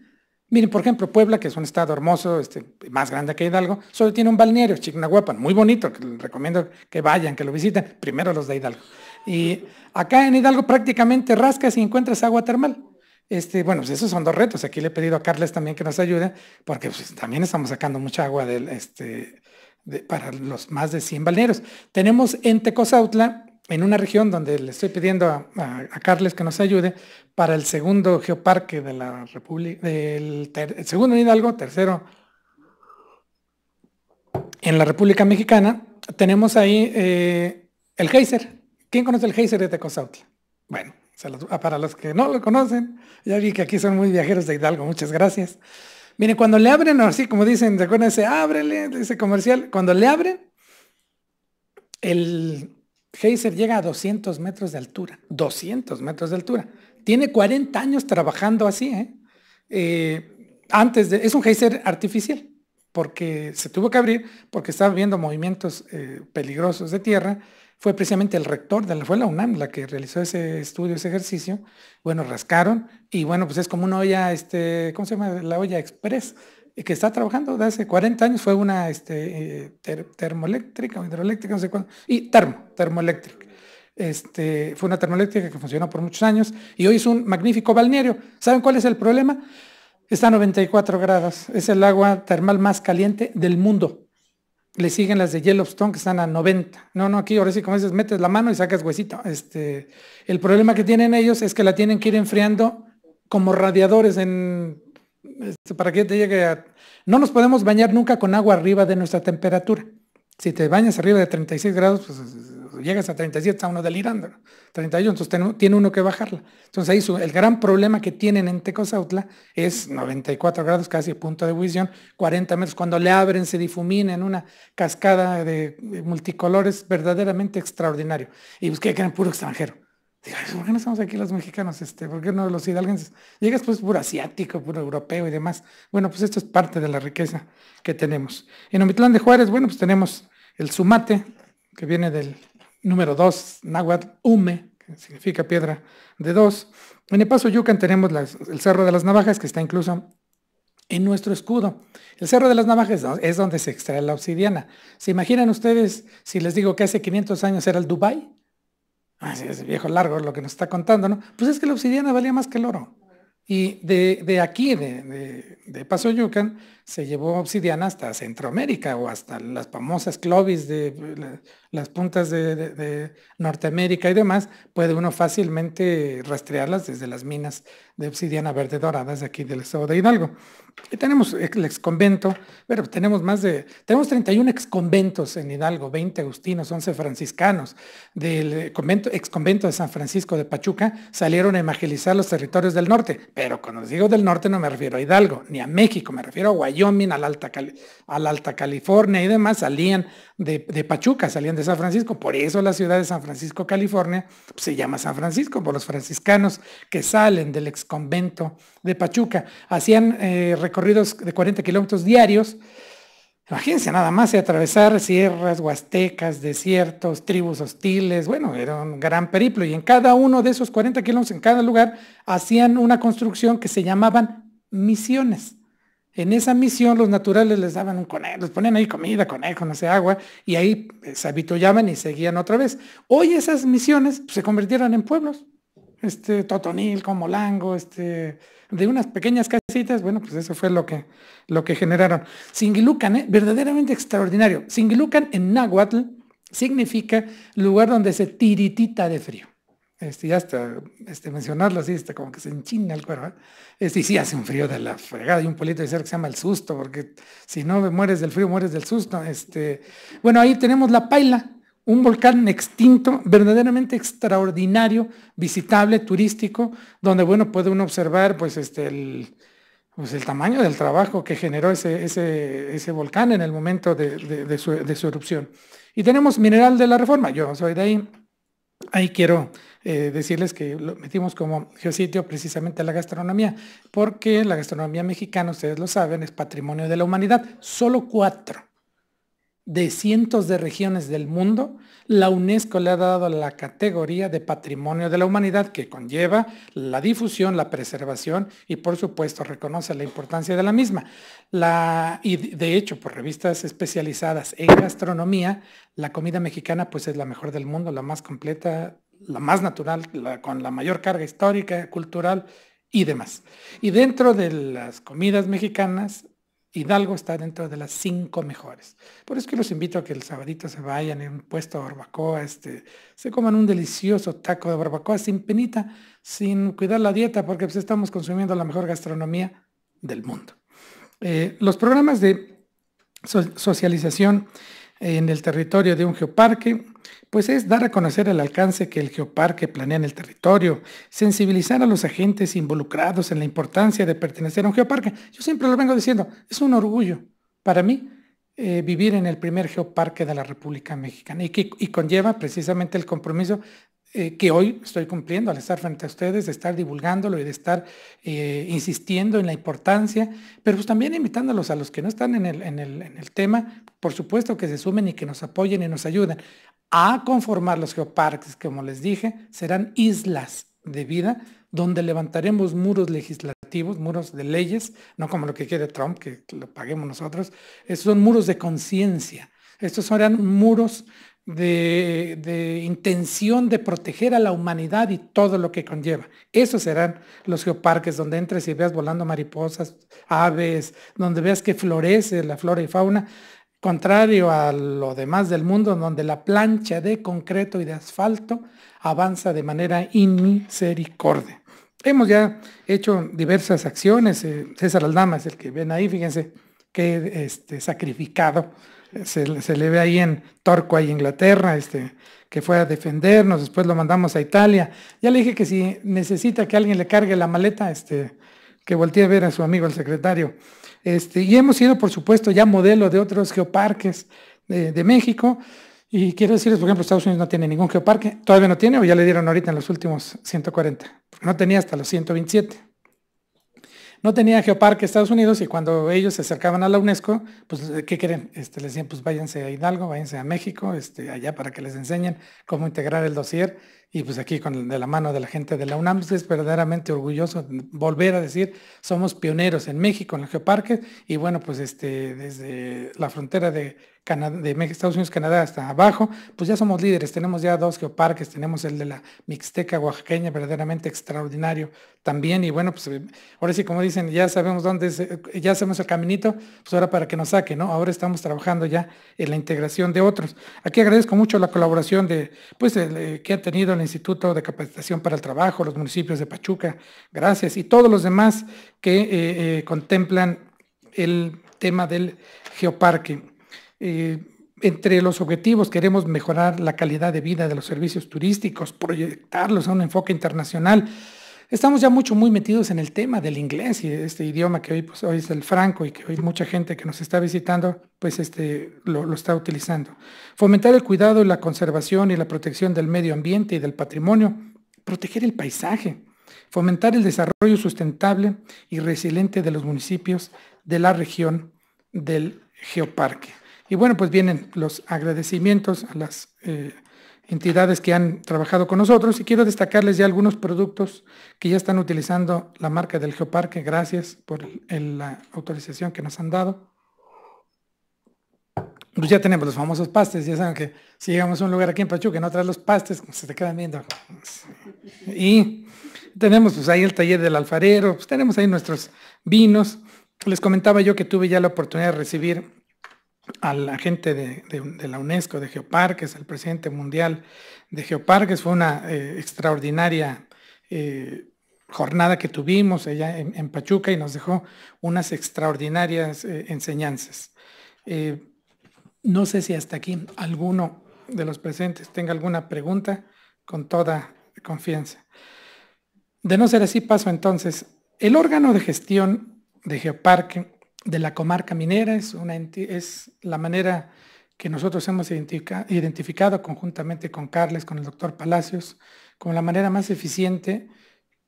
Miren, por ejemplo, Puebla, que es un estado hermoso, este, más grande que Hidalgo, solo tiene un balneario, Chignahuapan, muy bonito, que les recomiendo que vayan, que lo visiten, primero los de Hidalgo. Y acá en Hidalgo prácticamente rascas y encuentras agua termal. Este, bueno, pues esos son dos retos. Aquí le he pedido a Carles también que nos ayude, porque pues, también estamos sacando mucha agua del, este, para los más de 100 balneros. Tenemos en Tecozautla, en una región donde le estoy pidiendo a, Carles que nos ayude, para el segundo geoparque de la República, del el segundo en Hidalgo, tercero en la República Mexicana, tenemos ahí eh, el geyser, ¿Quién conoce el Geyser de Tecozautla? Bueno, ah, para los que no lo conocen, ya vi que aquí son muy viajeros de Hidalgo, muchas gracias. Miren, cuando le abren, así como dicen, recuerden ese ábrele, dice comercial, cuando le abren, el Geyser llega a 200 metros de altura, 200 metros de altura. Tiene 40 años trabajando así, ¿eh? ¿eh? antes de, es un geyser artificial, porque se tuvo que abrir, porque estaba viendo movimientos eh, peligrosos de tierra, fue precisamente el rector de la, fue la UNAM la que realizó ese estudio, ese ejercicio. Bueno, rascaron y bueno, pues es como una olla, este, ¿cómo se llama? La olla express, eh, que está trabajando desde hace 40 años, fue una este, eh, termoeléctrica o hidroeléctrica, no sé cuándo, y termo, termoeléctrica. Este, fue una termoeléctrica que funcionó por muchos años y hoy es un magnífico balneario. ¿Saben cuál es el problema? Está a 94 grados. Es el agua termal más caliente del mundo le siguen las de Yellowstone que están a 90. No, no, aquí ahora sí, como dices, metes la mano y sacas huesito. Este, el problema que tienen ellos es que la tienen que ir enfriando como radiadores en, este, para que te llegue a... No nos podemos bañar nunca con agua arriba de nuestra temperatura. Si te bañas arriba de 36 grados, pues llegas a 37, está uno delirando. 31, entonces tiene uno que bajarla. Entonces ahí el gran problema que tienen en Tecozautla es 94 grados casi punto de ebullición, 40 metros. Cuando le abren se difumina en una cascada de multicolores verdaderamente extraordinario. Y pues que eran puro extranjero. Digo, ¿por qué no estamos aquí los mexicanos? Este, ¿Por qué no los hidalguenses? Llegas pues puro asiático, puro europeo y demás. Bueno, pues esto es parte de la riqueza que tenemos. En Omitlán de Juárez, bueno, pues tenemos el sumate, que viene del número dos, náhuatl, Ume, que significa piedra de dos. En el Paso Yucan tenemos el Cerro de las Navajas, que está incluso en nuestro escudo. El Cerro de las Navajas es donde se extrae la obsidiana. ¿Se imaginan ustedes si les digo que hace 500 años era el Dubái? Así ah, es, viejo largo lo que nos está contando, ¿no? Pues es que la obsidiana valía más que el oro. Y de, aquí, de, de Paso Yucan, se llevó obsidiana hasta Centroamérica o hasta las famosas clovis de las puntas de, Norteamérica y demás, puede uno fácilmente rastrearlas desde las minas de obsidiana verde doradas de aquí del estado de Hidalgo. Y tenemos el exconvento, pero tenemos más de, tenemos 31 exconventos en Hidalgo, 20 agustinos, 11 franciscanos. Del convento, exconvento de San Francisco de Pachuca salieron a evangelizar los territorios del norte, pero cuando digo del norte no me refiero a Hidalgo, ni a México, me refiero a a la Alta, Alta California y demás, salían de, Pachuca, salían de San Francisco. Por eso la ciudad de San Francisco, California, pues, se llama San Francisco, por los franciscanos que salen del ex convento de Pachuca. Hacían eh, recorridos de 40 kilómetros diarios. Imagínense nada más y atravesar sierras, huastecas, desiertos, tribus hostiles. Bueno, era un gran periplo. Y en cada uno de esos 40 kilómetros, en cada lugar, hacían una construcción que se llamaban misiones. En esa misión los naturales les daban un conejo, les ponían ahí comida, conejo, no sé, agua, y ahí eh, se habituaban y seguían otra vez. Hoy esas misiones pues, se convirtieron en pueblos, este, Totonil, Comolango, este, de unas pequeñas casitas, bueno, pues eso fue lo que, lo que generaron. Singilucan, ¿eh? verdaderamente extraordinario. Singilucan en náhuatl significa lugar donde se tiritita de frío. Este, ya hasta este, mencionarlo así, está como que se enchina el cuerpo. ¿eh? Este, y sí, hace un frío de la fregada. y un polito de ser que se llama El Susto, porque si no mueres del frío, mueres del susto. Este, bueno, ahí tenemos la paila, un volcán extinto, verdaderamente extraordinario, visitable, turístico, donde, bueno, puede uno observar, pues, este, el, pues el tamaño del trabajo que generó ese, ese, volcán en el momento su, de su erupción. Y tenemos Mineral de la Reforma. Yo soy de ahí. Ahí quiero eh, decirles que lo metimos como geositio precisamente a la gastronomía, porque la gastronomía mexicana, ustedes lo saben, es patrimonio de la humanidad. Solo cuatro de cientos de regiones del mundo, la UNESCO le ha dado la categoría de patrimonio de la humanidad que conlleva la difusión, la preservación y por supuesto reconoce la importancia de la misma. La, y de hecho, por revistas especializadas en gastronomía, la comida mexicana pues es la mejor del mundo, la más completa, la más natural, la, con la mayor carga histórica, cultural y demás. Y dentro de las comidas mexicanas, Hidalgo está dentro de las cinco mejores. Por eso que los invito a que el sabadito se vayan en un puesto de barbacoa, este, se coman un delicioso taco de barbacoa sin penita, sin cuidar la dieta, porque pues, estamos consumiendo la mejor gastronomía del mundo. Eh, los programas de socialización en el territorio de un geoparque pues es dar a conocer el alcance que el geoparque planea en el territorio, sensibilizar a los agentes involucrados en la importancia de pertenecer a un geoparque. Yo siempre lo vengo diciendo, es un orgullo para mí eh, vivir en el primer geoparque de la República Mexicana y que y conlleva precisamente el compromiso eh, que hoy estoy cumpliendo al estar frente a ustedes, de estar divulgándolo y de estar eh, insistiendo en la importancia, pero pues también invitándolos a los que no están en el, en el, tema, por supuesto que se sumen y que nos apoyen y nos ayuden a conformar los geoparques, como les dije, serán islas de vida donde levantaremos muros legislativos, muros de leyes, no como lo que quiere Trump, que lo paguemos nosotros, Estos eh, son muros de conciencia. Estos serán muros de, intención de proteger a la humanidad y todo lo que conlleva. Esos serán los geoparques donde entres y veas volando mariposas, aves, donde veas que florece la flora y fauna, contrario a lo demás del mundo, donde la plancha de concreto y de asfalto avanza de manera inmisericordia. Hemos ya hecho diversas acciones. Eh, César Aldama es el que ven ahí, fíjense, qué este, sacrificado se, le ve ahí en Torco, ahí Inglaterra, este, que fue a defendernos, después lo mandamos a Italia. Ya le dije que si necesita que alguien le cargue la maleta, este, que voltee a ver a su amigo el secretario. Este, y hemos sido, por supuesto, ya modelo de otros geoparques de, México. Y quiero decirles, por ejemplo, Estados Unidos no tiene ningún geoparque, todavía no tiene o ya le dieron ahorita en los últimos 140, no tenía hasta los 127 no tenía geoparque Estados Unidos y cuando ellos se acercaban a la UNESCO, pues, ¿qué quieren? Este, les decían, pues váyanse a Hidalgo, váyanse a México, este, allá para que les enseñen cómo integrar el dossier y pues aquí con de la mano de la gente de la UNAM pues, es verdaderamente orgulloso volver a decir somos pioneros en México en el geoparque, y bueno pues este desde la frontera de de Estados Unidos Canadá hasta abajo pues ya somos líderes tenemos ya dos geoparques tenemos el de la Mixteca oaxaqueña verdaderamente extraordinario también y bueno pues eh, ahora sí como dicen ya sabemos dónde es, eh, ya hacemos el caminito pues ahora para que nos saque no ahora estamos trabajando ya en la integración de otros aquí agradezco mucho la colaboración de pues eh, que ha tenido en Instituto de Capacitación para el Trabajo, los municipios de Pachuca, gracias, y todos los demás que eh, eh, contemplan el tema del geoparque. Eh, entre los objetivos queremos mejorar la calidad de vida de los servicios turísticos, proyectarlos a un enfoque internacional estamos ya mucho, muy metidos en el tema del inglés y este idioma que pues, hoy, es el franco y que hoy mucha gente que nos está visitando, pues este, lo, está utilizando. Fomentar el cuidado y la conservación y la protección del medio ambiente y del patrimonio. Proteger el paisaje. Fomentar el desarrollo sustentable y resiliente de los municipios de la región del geoparque. Y bueno, pues vienen los agradecimientos a las... Eh, entidades que han trabajado con nosotros y quiero destacarles ya algunos productos que ya están utilizando la marca del Geoparque. Gracias por la autorización que nos han dado. Pues ya tenemos los famosos pastes, ya saben que si llegamos a un lugar aquí en Pachuca no traes los pastes, se te quedan viendo. Y tenemos pues, ahí el taller del alfarero, pues tenemos ahí nuestros vinos. Les comentaba yo que tuve ya la oportunidad de recibir al agente de, la UNESCO, de Geoparques, al presidente mundial de Geoparques. Fue una eh, extraordinaria eh, jornada que tuvimos allá en, Pachuca y nos dejó unas extraordinarias eh, enseñanzas. no sé si hasta aquí alguno de los presentes tenga alguna pregunta con toda confianza. De no ser así, paso entonces. El órgano de gestión de Geoparque de la comarca minera, es, una, es la manera que nosotros hemos identificado conjuntamente con Carles, con el doctor Palacios, como la manera más eficiente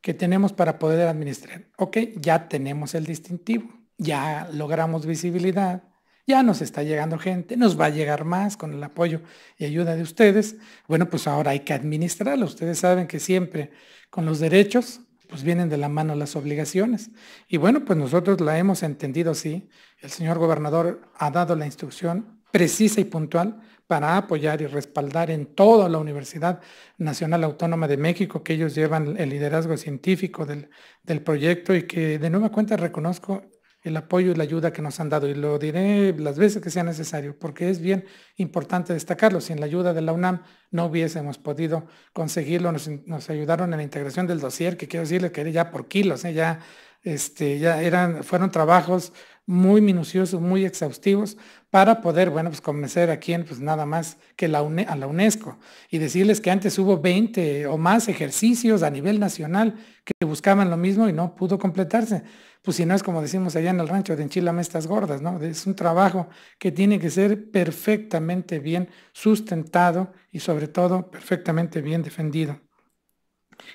que tenemos para poder administrar. Ok, ya tenemos el distintivo, ya logramos visibilidad, ya nos está llegando gente, nos va a llegar más con el apoyo y ayuda de ustedes. Bueno, pues ahora hay que administrarlo. Ustedes saben que siempre con los derechos pues vienen de la mano las obligaciones. Y bueno, pues nosotros la hemos entendido así. El señor gobernador ha dado la instrucción precisa y puntual para apoyar y respaldar en toda la Universidad Nacional Autónoma de México, que ellos llevan el liderazgo científico del, del proyecto y que de nueva cuenta reconozco el apoyo y la ayuda que nos han dado. Y lo diré las veces que sea necesario, porque es bien importante destacarlo. Sin la ayuda de la UNAM no hubiésemos podido conseguirlo. Nos, ayudaron en la integración del dossier, que quiero decirles que ya por kilos, ¿eh? ya, este, ya eran, fueron trabajos muy minuciosos, muy exhaustivos, para poder, bueno, pues convencer a quien, pues nada más que la a la UNESCO y decirles que antes hubo 20 o más ejercicios a nivel nacional que buscaban lo mismo y no pudo completarse. Pues si no es como decimos allá en el rancho de enchilame estas gordas, ¿no? Es un trabajo que tiene que ser perfectamente bien sustentado y sobre todo perfectamente bien defendido.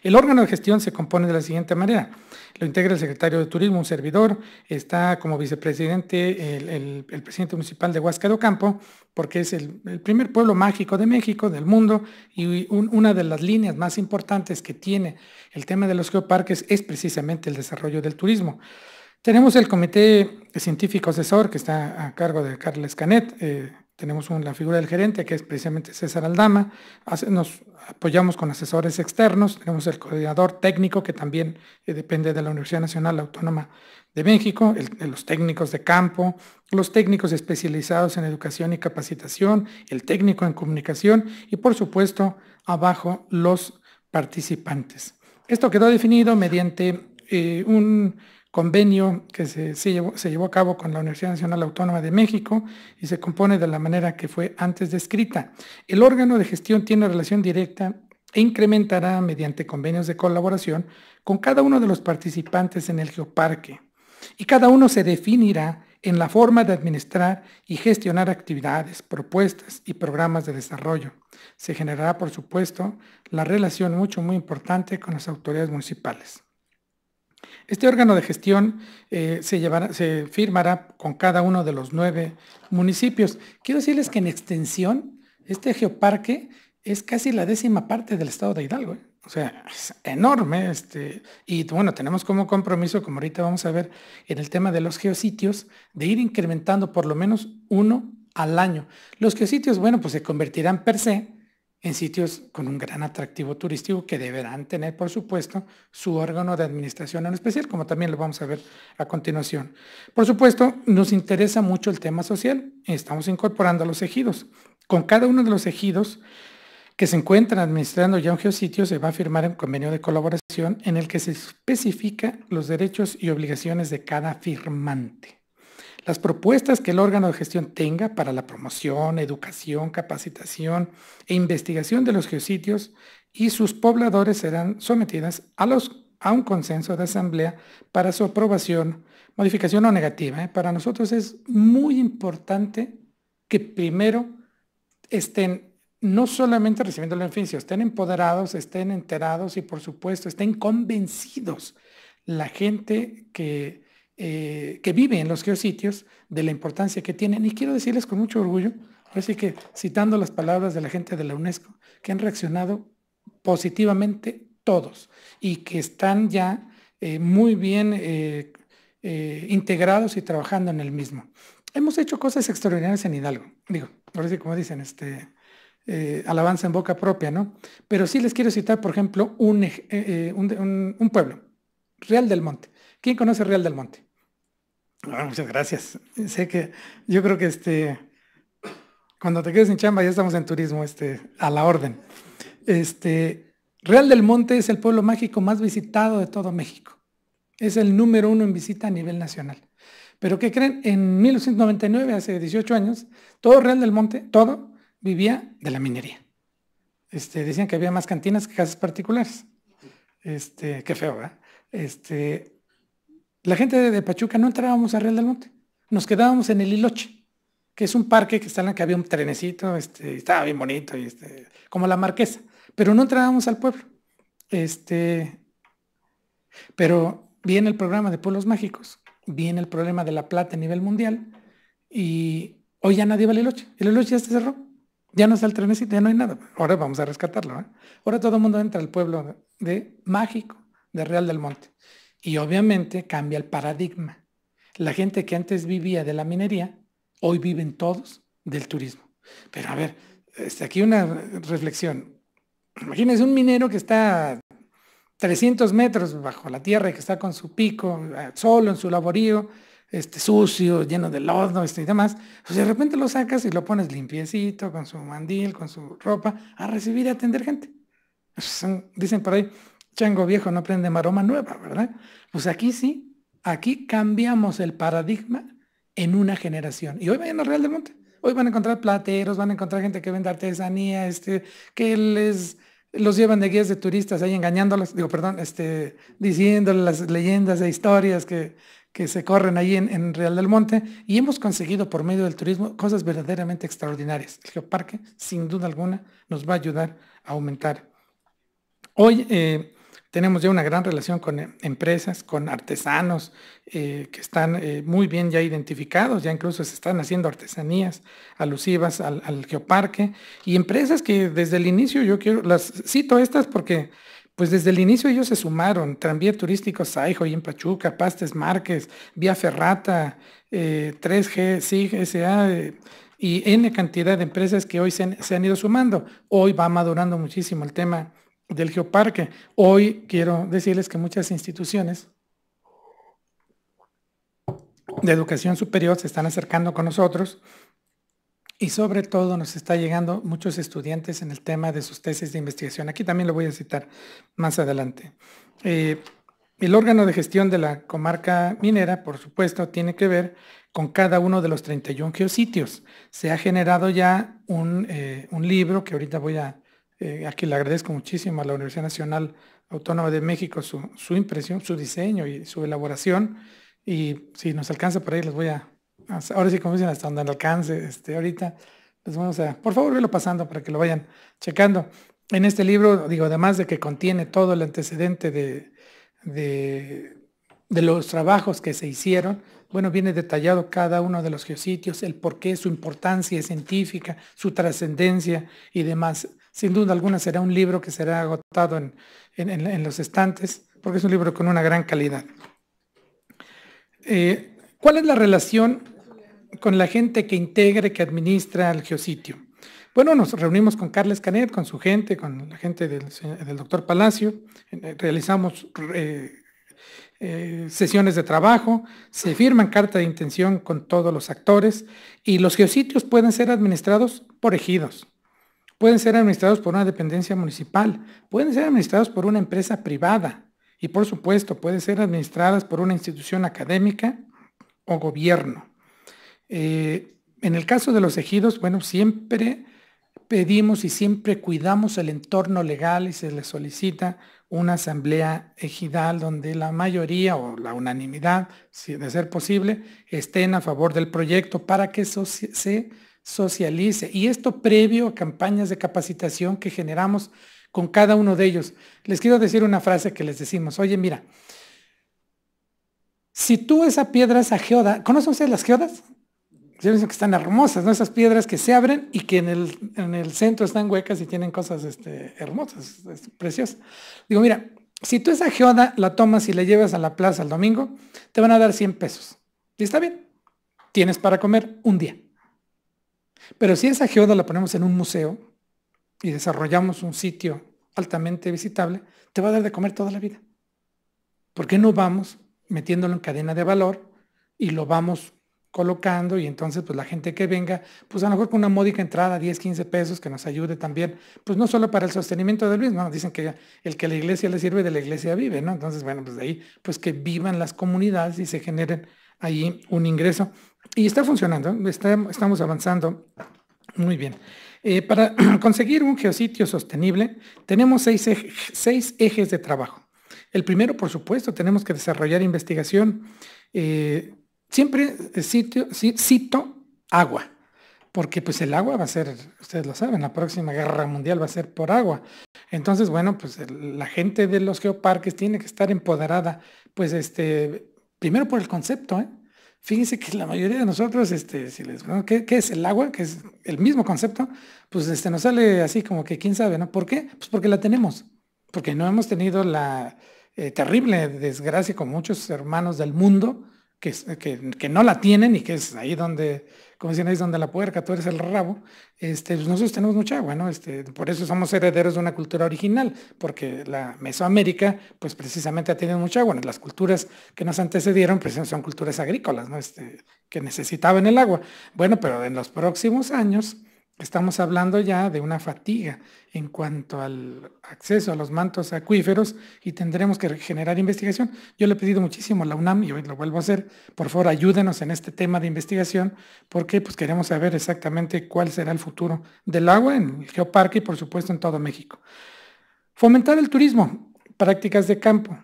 El órgano de gestión se compone de la siguiente manera. Lo integra el secretario de Turismo, un servidor, está como vicepresidente el, presidente municipal de Huasca de Ocampo, porque es el, primer pueblo mágico de México, del mundo, y una de las líneas más importantes que tiene el tema de los geoparques es precisamente el desarrollo del turismo. Tenemos el Comité Científico Asesor, que está a cargo de Carles Canet, eh, tenemos la figura del gerente, que es precisamente César Aldama, nos apoyamos con asesores externos, tenemos el coordinador técnico, que también eh, depende de la Universidad Nacional Autónoma de México, los técnicos de campo, los técnicos especializados en educación y capacitación, el técnico en comunicación y por supuesto abajo los participantes. Esto quedó definido mediante eh, un convenio que se, se, llevó, llevó, a cabo con la Universidad Nacional Autónoma de México y se compone de la manera que fue antes descrita. El órgano de gestión tiene relación directa e incrementará mediante convenios de colaboración con cada uno de los participantes en el geoparque. Y cada uno se definirá en la forma de administrar y gestionar actividades, propuestas y programas de desarrollo. Se generará, por supuesto, la relación mucho, muy importante con las autoridades municipales. Este órgano de gestión eh, se, llevará, se firmará con cada uno de los nueve municipios. Quiero decirles que en extensión, este geoparque es casi la décima parte del estado de Hidalgo. ¿eh? O sea, es enorme. Este, y bueno, tenemos como compromiso, como ahorita vamos a ver en el tema de los geositios, de ir incrementando por lo menos uno al año. Los geositios, bueno, pues se convertirán per se en sitios con un gran atractivo turístico que deberán tener, por supuesto, su órgano de administración en especial, como también lo vamos a ver a continuación. Por supuesto, nos interesa mucho el tema social. Estamos incorporando a los ejidos. Con cada uno de los ejidos que se encuentran administrando ya un sitio se va a firmar un convenio de colaboración en el que se especifica los derechos y obligaciones de cada firmante. Las propuestas que el órgano de gestión tenga para la promoción, educación, capacitación e investigación de los geositios y sus pobladores serán sometidas a, los, a un consenso de asamblea para su aprobación, modificación o negativa. ¿eh? Para nosotros es muy importante que primero estén no solamente recibiendo el beneficio, estén empoderados, estén enterados y por supuesto estén convencidos la gente que eh, que vive en los geositios, de la importancia que tienen. Y quiero decirles con mucho orgullo, así que citando las palabras de la gente de la UNESCO, que han reaccionado positivamente todos y que están ya eh, muy bien eh, integrados y trabajando en el mismo. Hemos hecho cosas extraordinarias en Hidalgo. Digo, ahora sí, como dicen, este, alabanza en boca propia, ¿no? Pero sí les quiero citar, por ejemplo, un, un, pueblo, Real del Monte. ¿Quién conoce Real del Monte? Ah, muchas gracias. Sé que yo creo que este, cuando te quedes sin chamba ya estamos en turismo, este, a la orden. Este, Real del Monte es el pueblo mágico más visitado de todo México. Es el número uno en visita a nivel nacional. Pero ¿qué creen? En 1999, hace 18 años, todo Real del Monte, todo, vivía de la minería. Este, decían que había más cantinas que casas particulares. Este, qué feo, ¿verdad? Este, la gente de Pachuca no entrábamos a Real del Monte, nos quedábamos en el Iloche, que es un parque que está en la que había un trenecito, este, estaba bien bonito, y este, como la marquesa, pero no entrábamos al pueblo. Este, pero viene el programa de pueblos mágicos, viene el problema de la plata a nivel mundial, y hoy ya nadie va al Iloche, el Iloche ya se cerró. Ya no está el trenecito, ya no hay nada. Ahora vamos a rescatarlo. ¿eh? Ahora todo el mundo entra al pueblo de Mágico, de Real del Monte. Y obviamente cambia el paradigma. La gente que antes vivía de la minería, hoy viven todos del turismo. Pero a ver, este, aquí una reflexión. Imagínense un minero que está 300 metros bajo la tierra y que está con su pico, eh, solo en su laborío, este, sucio, lleno de lodo este, y demás. Pues de repente lo sacas y lo pones limpiecito, con su mandil, con su ropa, a recibir y atender gente. dicen por ahí, Chango viejo no prende maroma nueva, ¿verdad? Pues aquí sí, aquí cambiamos el paradigma en una generación. Y hoy vayan a Real del Monte. Hoy van a encontrar plateros, van a encontrar gente que vende artesanía, este, que les los llevan de guías de turistas ahí engañándolos, digo, perdón, este, diciéndoles las leyendas e historias que, que se corren ahí en, Real del Monte. Y hemos conseguido por medio del turismo cosas verdaderamente extraordinarias. El geoparque, sin duda alguna, nos va a ayudar a aumentar. Hoy eh, tenemos ya una gran relación con em, empresas, con artesanos eh, que están eh, muy bien ya identificados, ya incluso se están haciendo artesanías alusivas al, geoparque y empresas que desde el inicio, yo quiero, las cito estas porque pues desde el inicio ellos se sumaron, Tranvía Turístico Saijo y en Pachuca, Pastes Márquez, Vía Ferrata, 3G, eh, SIG, SA y N cantidad de empresas que hoy se han, ido sumando. Hoy va madurando muchísimo el tema del geoparque. Hoy quiero decirles que muchas instituciones de educación superior se están acercando con nosotros y sobre todo nos está llegando muchos estudiantes en el tema de sus tesis de investigación. Aquí también lo voy a citar más adelante. Eh, el órgano de gestión de la comarca minera, por supuesto, tiene que ver con cada uno de los 31 geositios. Se ha generado ya un eh, libro que ahorita voy a, eh, Aquí le agradezco muchísimo a la Universidad Nacional Autónoma de México su, impresión, su diseño y su elaboración. Y si nos alcanza por ahí, les voy a, ahora sí como dicen, hasta donde alcance, este, ahorita les vamos a, por favor, velo pasando para que lo vayan checando. En este libro, digo, además de que contiene todo el antecedente de, de, los trabajos que se hicieron, bueno, viene detallado cada uno de los geositios, el porqué, su importancia científica, su trascendencia y demás sin duda alguna será un libro que será agotado en, los estantes, porque es un libro con una gran calidad. Eh, ¿Cuál es la relación con la gente que integra, que administra el geositio? Bueno, nos reunimos con Carles Canet, con su gente, con la gente del, doctor Palacio, eh, realizamos eh, sesiones de trabajo, se firman carta de intención con todos los actores y los geositios pueden ser administrados por ejidos pueden ser administrados por una dependencia municipal, pueden ser administrados por una empresa privada y por supuesto pueden ser administradas por una institución académica o gobierno. Eh, en el caso de los ejidos, bueno, siempre pedimos y siempre cuidamos el entorno legal y se le solicita una asamblea ejidal donde la mayoría o la unanimidad, si de ser posible, estén a favor del proyecto para que eso se socialice. Y esto previo a campañas de capacitación que generamos con cada uno de ellos. Les quiero decir una frase que les decimos, oye, mira, si tú esa piedra, esa geoda, ¿conocen ustedes las geodas? que están hermosas, ¿no? Esas piedras que se abren y que en el, en el centro están huecas y tienen cosas este, hermosas, preciosas. Digo, mira, si tú esa geoda la tomas y la llevas a la plaza el domingo, te van a dar 100 pesos. ¿Y está bien? Tienes para comer un día. Pero si esa geoda la ponemos en un museo y desarrollamos un sitio altamente visitable, te va a dar de comer toda la vida. ¿Por qué no vamos metiéndolo en cadena de valor y lo vamos colocando y entonces pues la gente que venga, pues a lo mejor con una módica entrada, 10, 15 pesos, que nos ayude también, pues no solo para el sostenimiento del mismo, dicen que el que la iglesia le sirve, de la iglesia vive, ¿no? Entonces, bueno, pues de ahí, pues que vivan las comunidades y se generen ahí un ingreso. Y está funcionando, estamos avanzando muy bien. Eh, para conseguir un geositio sostenible, tenemos seis, seis, ejes de trabajo. El primero, por supuesto, tenemos que desarrollar investigación. Eh, siempre eh, cito agua, porque pues el agua va a ser, ustedes lo saben, la próxima guerra mundial va a ser por agua. Entonces, bueno, pues la gente de los geoparques tiene que estar empoderada, pues este, primero por el concepto, ¿eh? Fíjense que la mayoría de nosotros, este, si les ¿qué, es el agua? Que es el mismo concepto, pues este, nos sale así como que quién sabe, ¿no? ¿Por qué? Pues porque la tenemos, porque no hemos tenido la eh, terrible desgracia con muchos hermanos del mundo que, que no la tienen y que es ahí donde como decían ahí es donde la puerca, tú eres el rabo, este, pues nosotros tenemos mucha agua, ¿no? Este, por eso somos herederos de una cultura original, porque la Mesoamérica, pues precisamente ha tenido mucha agua. Las culturas que nos antecedieron, pues son culturas agrícolas, ¿no? Este, que necesitaban el agua. Bueno, pero en los próximos años Estamos hablando ya de una fatiga en cuanto al acceso a los mantos acuíferos y tendremos que generar investigación. Yo le he pedido muchísimo a la UNAM y hoy lo vuelvo a hacer. Por favor, ayúdenos en este tema de investigación porque pues, queremos saber exactamente cuál será el futuro del agua en el geoparque y por supuesto en todo México. Fomentar el turismo, prácticas de campo,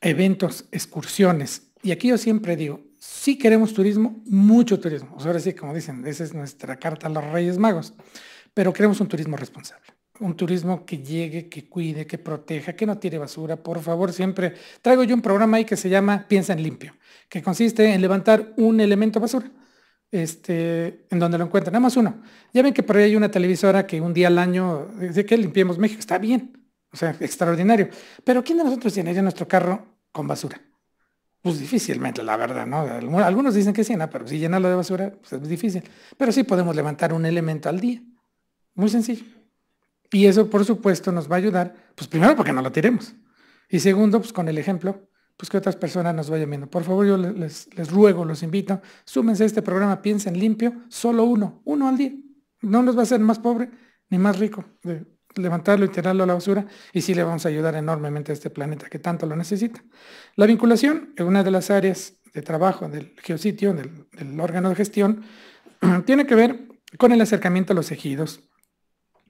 eventos, excursiones. Y aquí yo siempre digo, sí queremos turismo, mucho turismo. O sea, ahora sí, como dicen, esa es nuestra carta a los Reyes Magos, pero queremos un turismo responsable. Un turismo que llegue, que cuide, que proteja, que no tire basura. Por favor, siempre traigo yo un programa ahí que se llama Piensa en Limpio, que consiste en levantar un elemento basura este, en donde lo encuentran, nada más uno. Ya ven que por ahí hay una televisora que un día al año dice que limpiemos México, está bien, o sea, extraordinario. Pero ¿quién de nosotros tiene ya nuestro carro con basura? Pues difícilmente, la verdad, ¿no? Algunos dicen que sí, ¿no? pero si llenarlo de basura, pues es difícil. Pero sí podemos levantar un elemento al día. Muy sencillo. Y eso, por supuesto, nos va a ayudar, pues primero porque no lo tiremos. Y segundo, pues con el ejemplo, pues que otras personas nos vayan viendo. Por favor, yo les, ruego, los invito, súmense a este programa, piensen limpio, solo uno, uno al día. No nos va a hacer más pobre ni más rico levantarlo y tirarlo a la basura y sí le vamos a ayudar enormemente a este planeta que tanto lo necesita. La vinculación una de las áreas de trabajo del geositio, del, del órgano de gestión, tiene que ver con el acercamiento a los ejidos,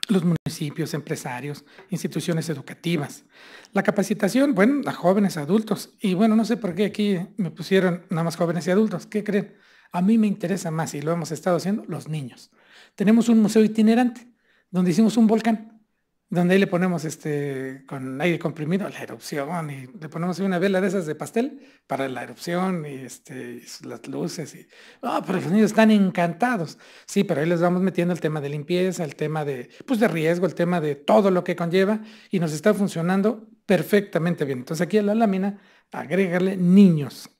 los municipios, empresarios, instituciones educativas. La capacitación, bueno, a jóvenes, adultos. Y bueno, no sé por qué aquí me pusieron nada más jóvenes y adultos. ¿Qué creen? A mí me interesa más, y lo hemos estado haciendo, los niños. Tenemos un museo itinerante donde hicimos un volcán donde ahí le ponemos este, con aire comprimido la erupción y le ponemos una vela de esas de pastel para la erupción y, este, las luces. Y, oh, pero los niños están encantados. Sí, pero ahí les vamos metiendo el tema de limpieza, el tema de, pues, de riesgo, el tema de todo lo que conlleva y nos está funcionando perfectamente bien. Entonces aquí a la lámina agregarle niños.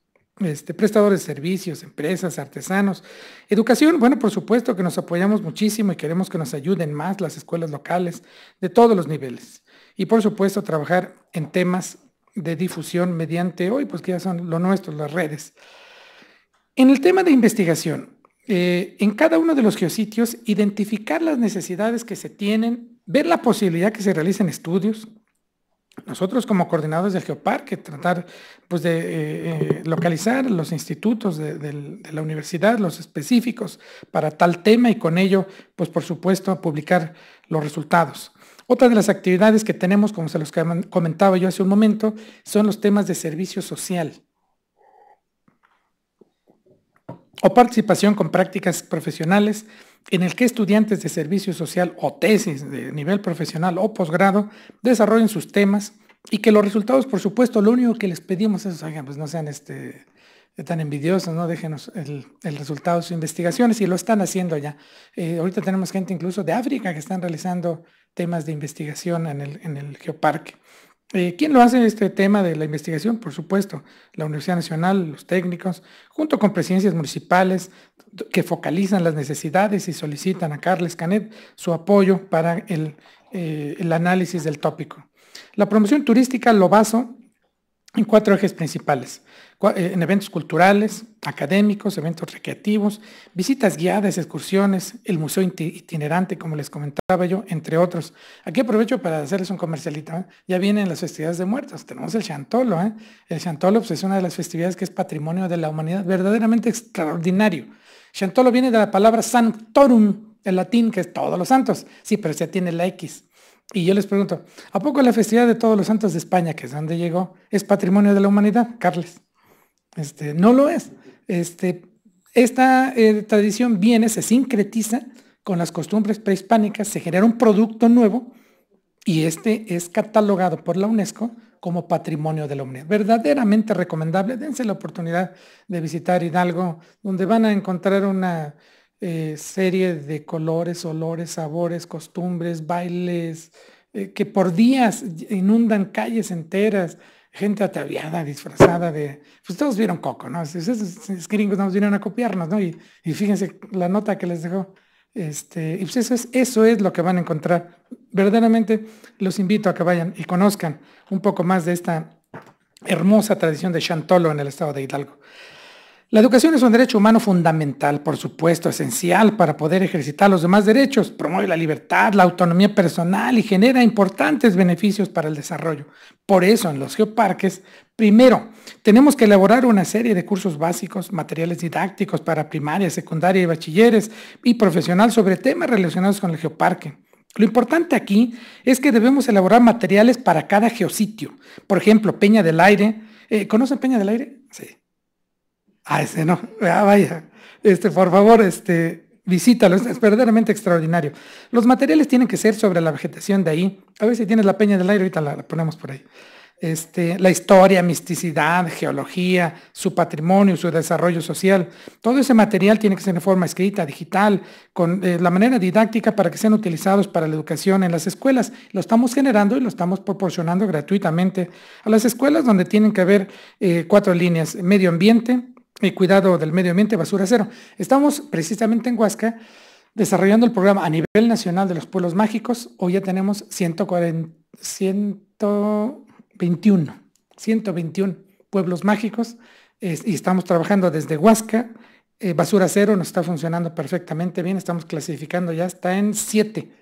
Este, prestadores de servicios, empresas, artesanos. Educación, bueno, por supuesto que nos apoyamos muchísimo y queremos que nos ayuden más las escuelas locales de todos los niveles. Y por supuesto, trabajar en temas de difusión mediante hoy, pues que ya son lo nuestro, las redes. En el tema de investigación, eh, en cada uno de los geositios, identificar las necesidades que se tienen, ver la posibilidad que se realicen estudios, nosotros como coordinadores del Geoparque, tratar pues, de eh, eh, localizar los institutos de, la universidad, los específicos para tal tema y con ello, pues por supuesto, publicar los resultados. Otra de las actividades que tenemos, como se los comentaba yo hace un momento, son los temas de servicio social o participación con prácticas profesionales en el que estudiantes de servicio social o tesis de nivel profesional o posgrado desarrollen sus temas y que los resultados, por supuesto, lo único que les pedimos es, oigan, pues no sean este, tan envidiosos, no déjenos el, resultado de sus investigaciones y lo están haciendo ya. Eh, ahorita tenemos gente incluso de África que están realizando temas de investigación en el, en el geoparque. Eh, ¿Quién lo hace este tema de la investigación? Por supuesto, la Universidad Nacional, los técnicos, junto con presidencias municipales que focalizan las necesidades y solicitan a Carles Canet su apoyo para eh, el, análisis del tópico. La promoción turística lo baso en cuatro ejes principales, eh, en eventos culturales, académicos, eventos recreativos, visitas guiadas, excursiones, el museo itinerante, como les comentaba yo, entre otros. Aquí aprovecho para hacerles un comercialito. ¿eh? Ya vienen las festividades de muertos. Tenemos el Chantolo. ¿eh? El Chantolo pues, es una de las festividades que es patrimonio de la humanidad, verdaderamente extraordinario. Chantolo viene de la palabra sanctorum, en latín, que es todos los santos. Sí, pero ya tiene la X. Y yo les pregunto, ¿a poco la festividad de todos los santos de España, que es donde llegó, es patrimonio de la humanidad, Carles? Este, no lo es. Este, esta eh, tradición viene, se sincretiza con las costumbres prehispánicas, se genera un producto nuevo y este es catalogado por la UNESCO como patrimonio de la humanidad. Verdaderamente recomendable, dense la oportunidad de visitar Hidalgo, donde van a encontrar una, eh, serie de colores, olores, sabores, costumbres, bailes, eh, que por días inundan calles enteras, gente ataviada, disfrazada de... Pues todos vieron Coco, ¿no? Esos gringos nos vinieron a copiarnos, ¿no? Y, fíjense la nota que les dejó. Este, y pues eso es, eso es lo que van a encontrar. Verdaderamente los invito a que vayan y conozcan un poco más de esta hermosa tradición de Chantolo en el estado de Hidalgo. La educación es un derecho humano fundamental, por supuesto, esencial para poder ejercitar los demás derechos. Promueve la libertad, la autonomía personal y genera importantes beneficios para el desarrollo. Por eso, en los geoparques, primero, tenemos que elaborar una serie de cursos básicos, materiales didácticos para primaria, secundaria y bachilleres y profesional sobre temas relacionados con el geoparque. Lo importante aquí es que debemos elaborar materiales para cada geositio. Por ejemplo, Peña del Aire. Eh, ¿Conocen Peña del Aire? Sí. Ah, ese no. Ah, vaya. Este, por favor, este, visítalo. Es verdaderamente extraordinario. Los materiales tienen que ser sobre la vegetación de ahí. A ver si tienes la peña del aire, ahorita la, ponemos por ahí. Este, la historia, misticidad, geología, su patrimonio, su desarrollo social. Todo ese material tiene que ser en forma escrita, digital, con eh, la manera didáctica para que sean utilizados para la educación en las escuelas. Lo estamos generando y lo estamos proporcionando gratuitamente a las escuelas donde tienen que haber eh, cuatro líneas, medio ambiente, y cuidado del medio ambiente, basura cero. Estamos precisamente en Huasca desarrollando el programa a nivel nacional de los pueblos mágicos. Hoy ya tenemos 140, 121, 121 pueblos mágicos y estamos trabajando desde Huasca. Eh, basura cero nos está funcionando perfectamente bien. Estamos clasificando ya, está en 7.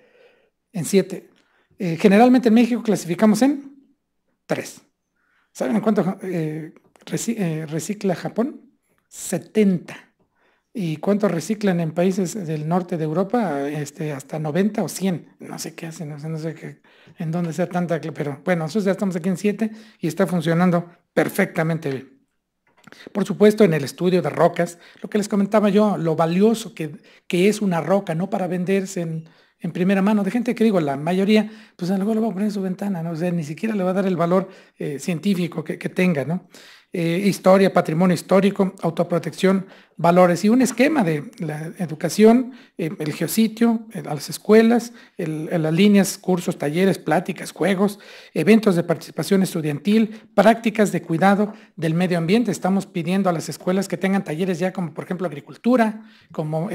En 7. Eh, generalmente en México clasificamos en 3. ¿Saben en cuánto eh, recicla Japón? 70. ¿Y cuánto reciclan en países del norte de Europa? Este, hasta 90 o 100. No sé qué hacen, no sé, en dónde sea tanta, pero bueno, nosotros ya estamos aquí en 7 y está funcionando perfectamente Por supuesto, en el estudio de rocas, lo que les comentaba yo, lo valioso que, que es una roca, no para venderse en, primera mano, de gente que digo, la mayoría, pues luego lo va a poner en su ventana, ¿no? sé ni siquiera le va a dar el valor eh, científico que, que, tenga, ¿no? Eh, historia, patrimonio histórico, autoprotección, valores y un esquema de la educación, eh, el geositio, eh, las escuelas, las líneas, cursos, talleres, pláticas, juegos, eventos de participación estudiantil, prácticas de cuidado del medio ambiente. Estamos pidiendo a las escuelas que tengan talleres ya como por ejemplo agricultura, como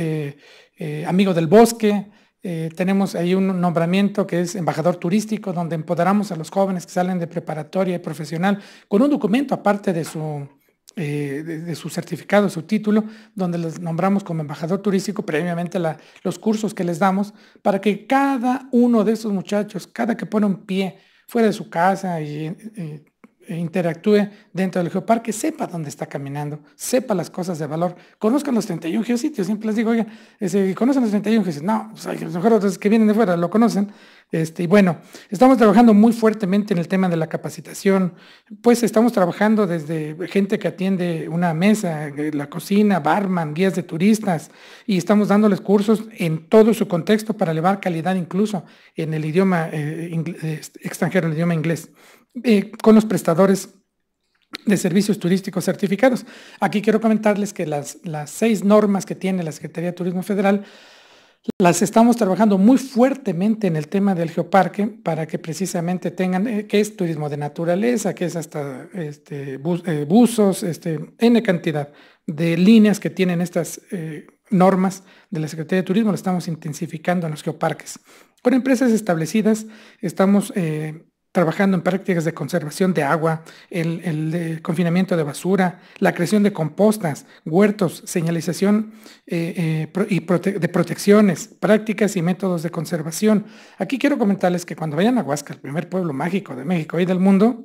amigo del bosque, eh, tenemos ahí un nombramiento que es embajador turístico, donde empoderamos a los jóvenes que salen de preparatoria y profesional con un documento aparte de su, eh, de, su certificado, su título, donde los nombramos como embajador turístico, previamente los cursos que les damos, para que cada uno de esos muchachos, cada que pone un pie fuera de su casa y eh, eh, interactúe dentro del geoparque, sepa dónde está caminando, sepa las cosas de valor, conozcan los 31 geositios, siempre les digo, oigan, conocen los 31 geositios, no, o pues, sea, los mejor otros que vienen de fuera lo conocen, este, y bueno, estamos trabajando muy fuertemente en el tema de la capacitación, pues estamos trabajando desde gente que atiende una mesa, eh, la cocina, barman, guías de turistas, y estamos dándoles cursos en todo su contexto para elevar calidad incluso en el idioma eh, extranjero, el idioma inglés con los prestadores de servicios turísticos certificados. Aquí quiero comentarles que las, las seis normas que tiene la Secretaría de Turismo Federal las estamos trabajando muy fuertemente en el tema del geoparque para que precisamente tengan, eh, que es turismo de naturaleza, que es hasta este, eh, buzos, este, N cantidad de líneas que tienen estas eh, normas de la Secretaría de Turismo, las estamos intensificando en los geoparques. Con empresas establecidas estamos trabajando en prácticas de conservación de agua, el, confinamiento de basura, la creación de compostas, huertos, señalización eh, eh, y de protecciones, prácticas y métodos de conservación. Aquí quiero comentarles que cuando vayan a Huasca, el primer pueblo mágico de México y del mundo,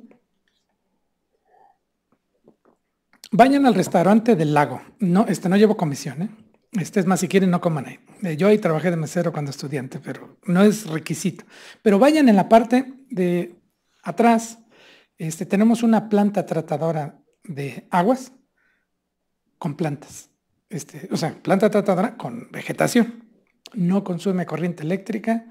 vayan al restaurante del lago. No, este no llevo comisión, ¿eh? Este es más, si quieren, no coman ahí. Yo ahí trabajé de mesero cuando estudiante, pero no es requisito. Pero vayan en la parte de Atrás este, tenemos una planta tratadora de aguas con plantas. Este, o sea, planta tratadora con vegetación. No consume corriente eléctrica.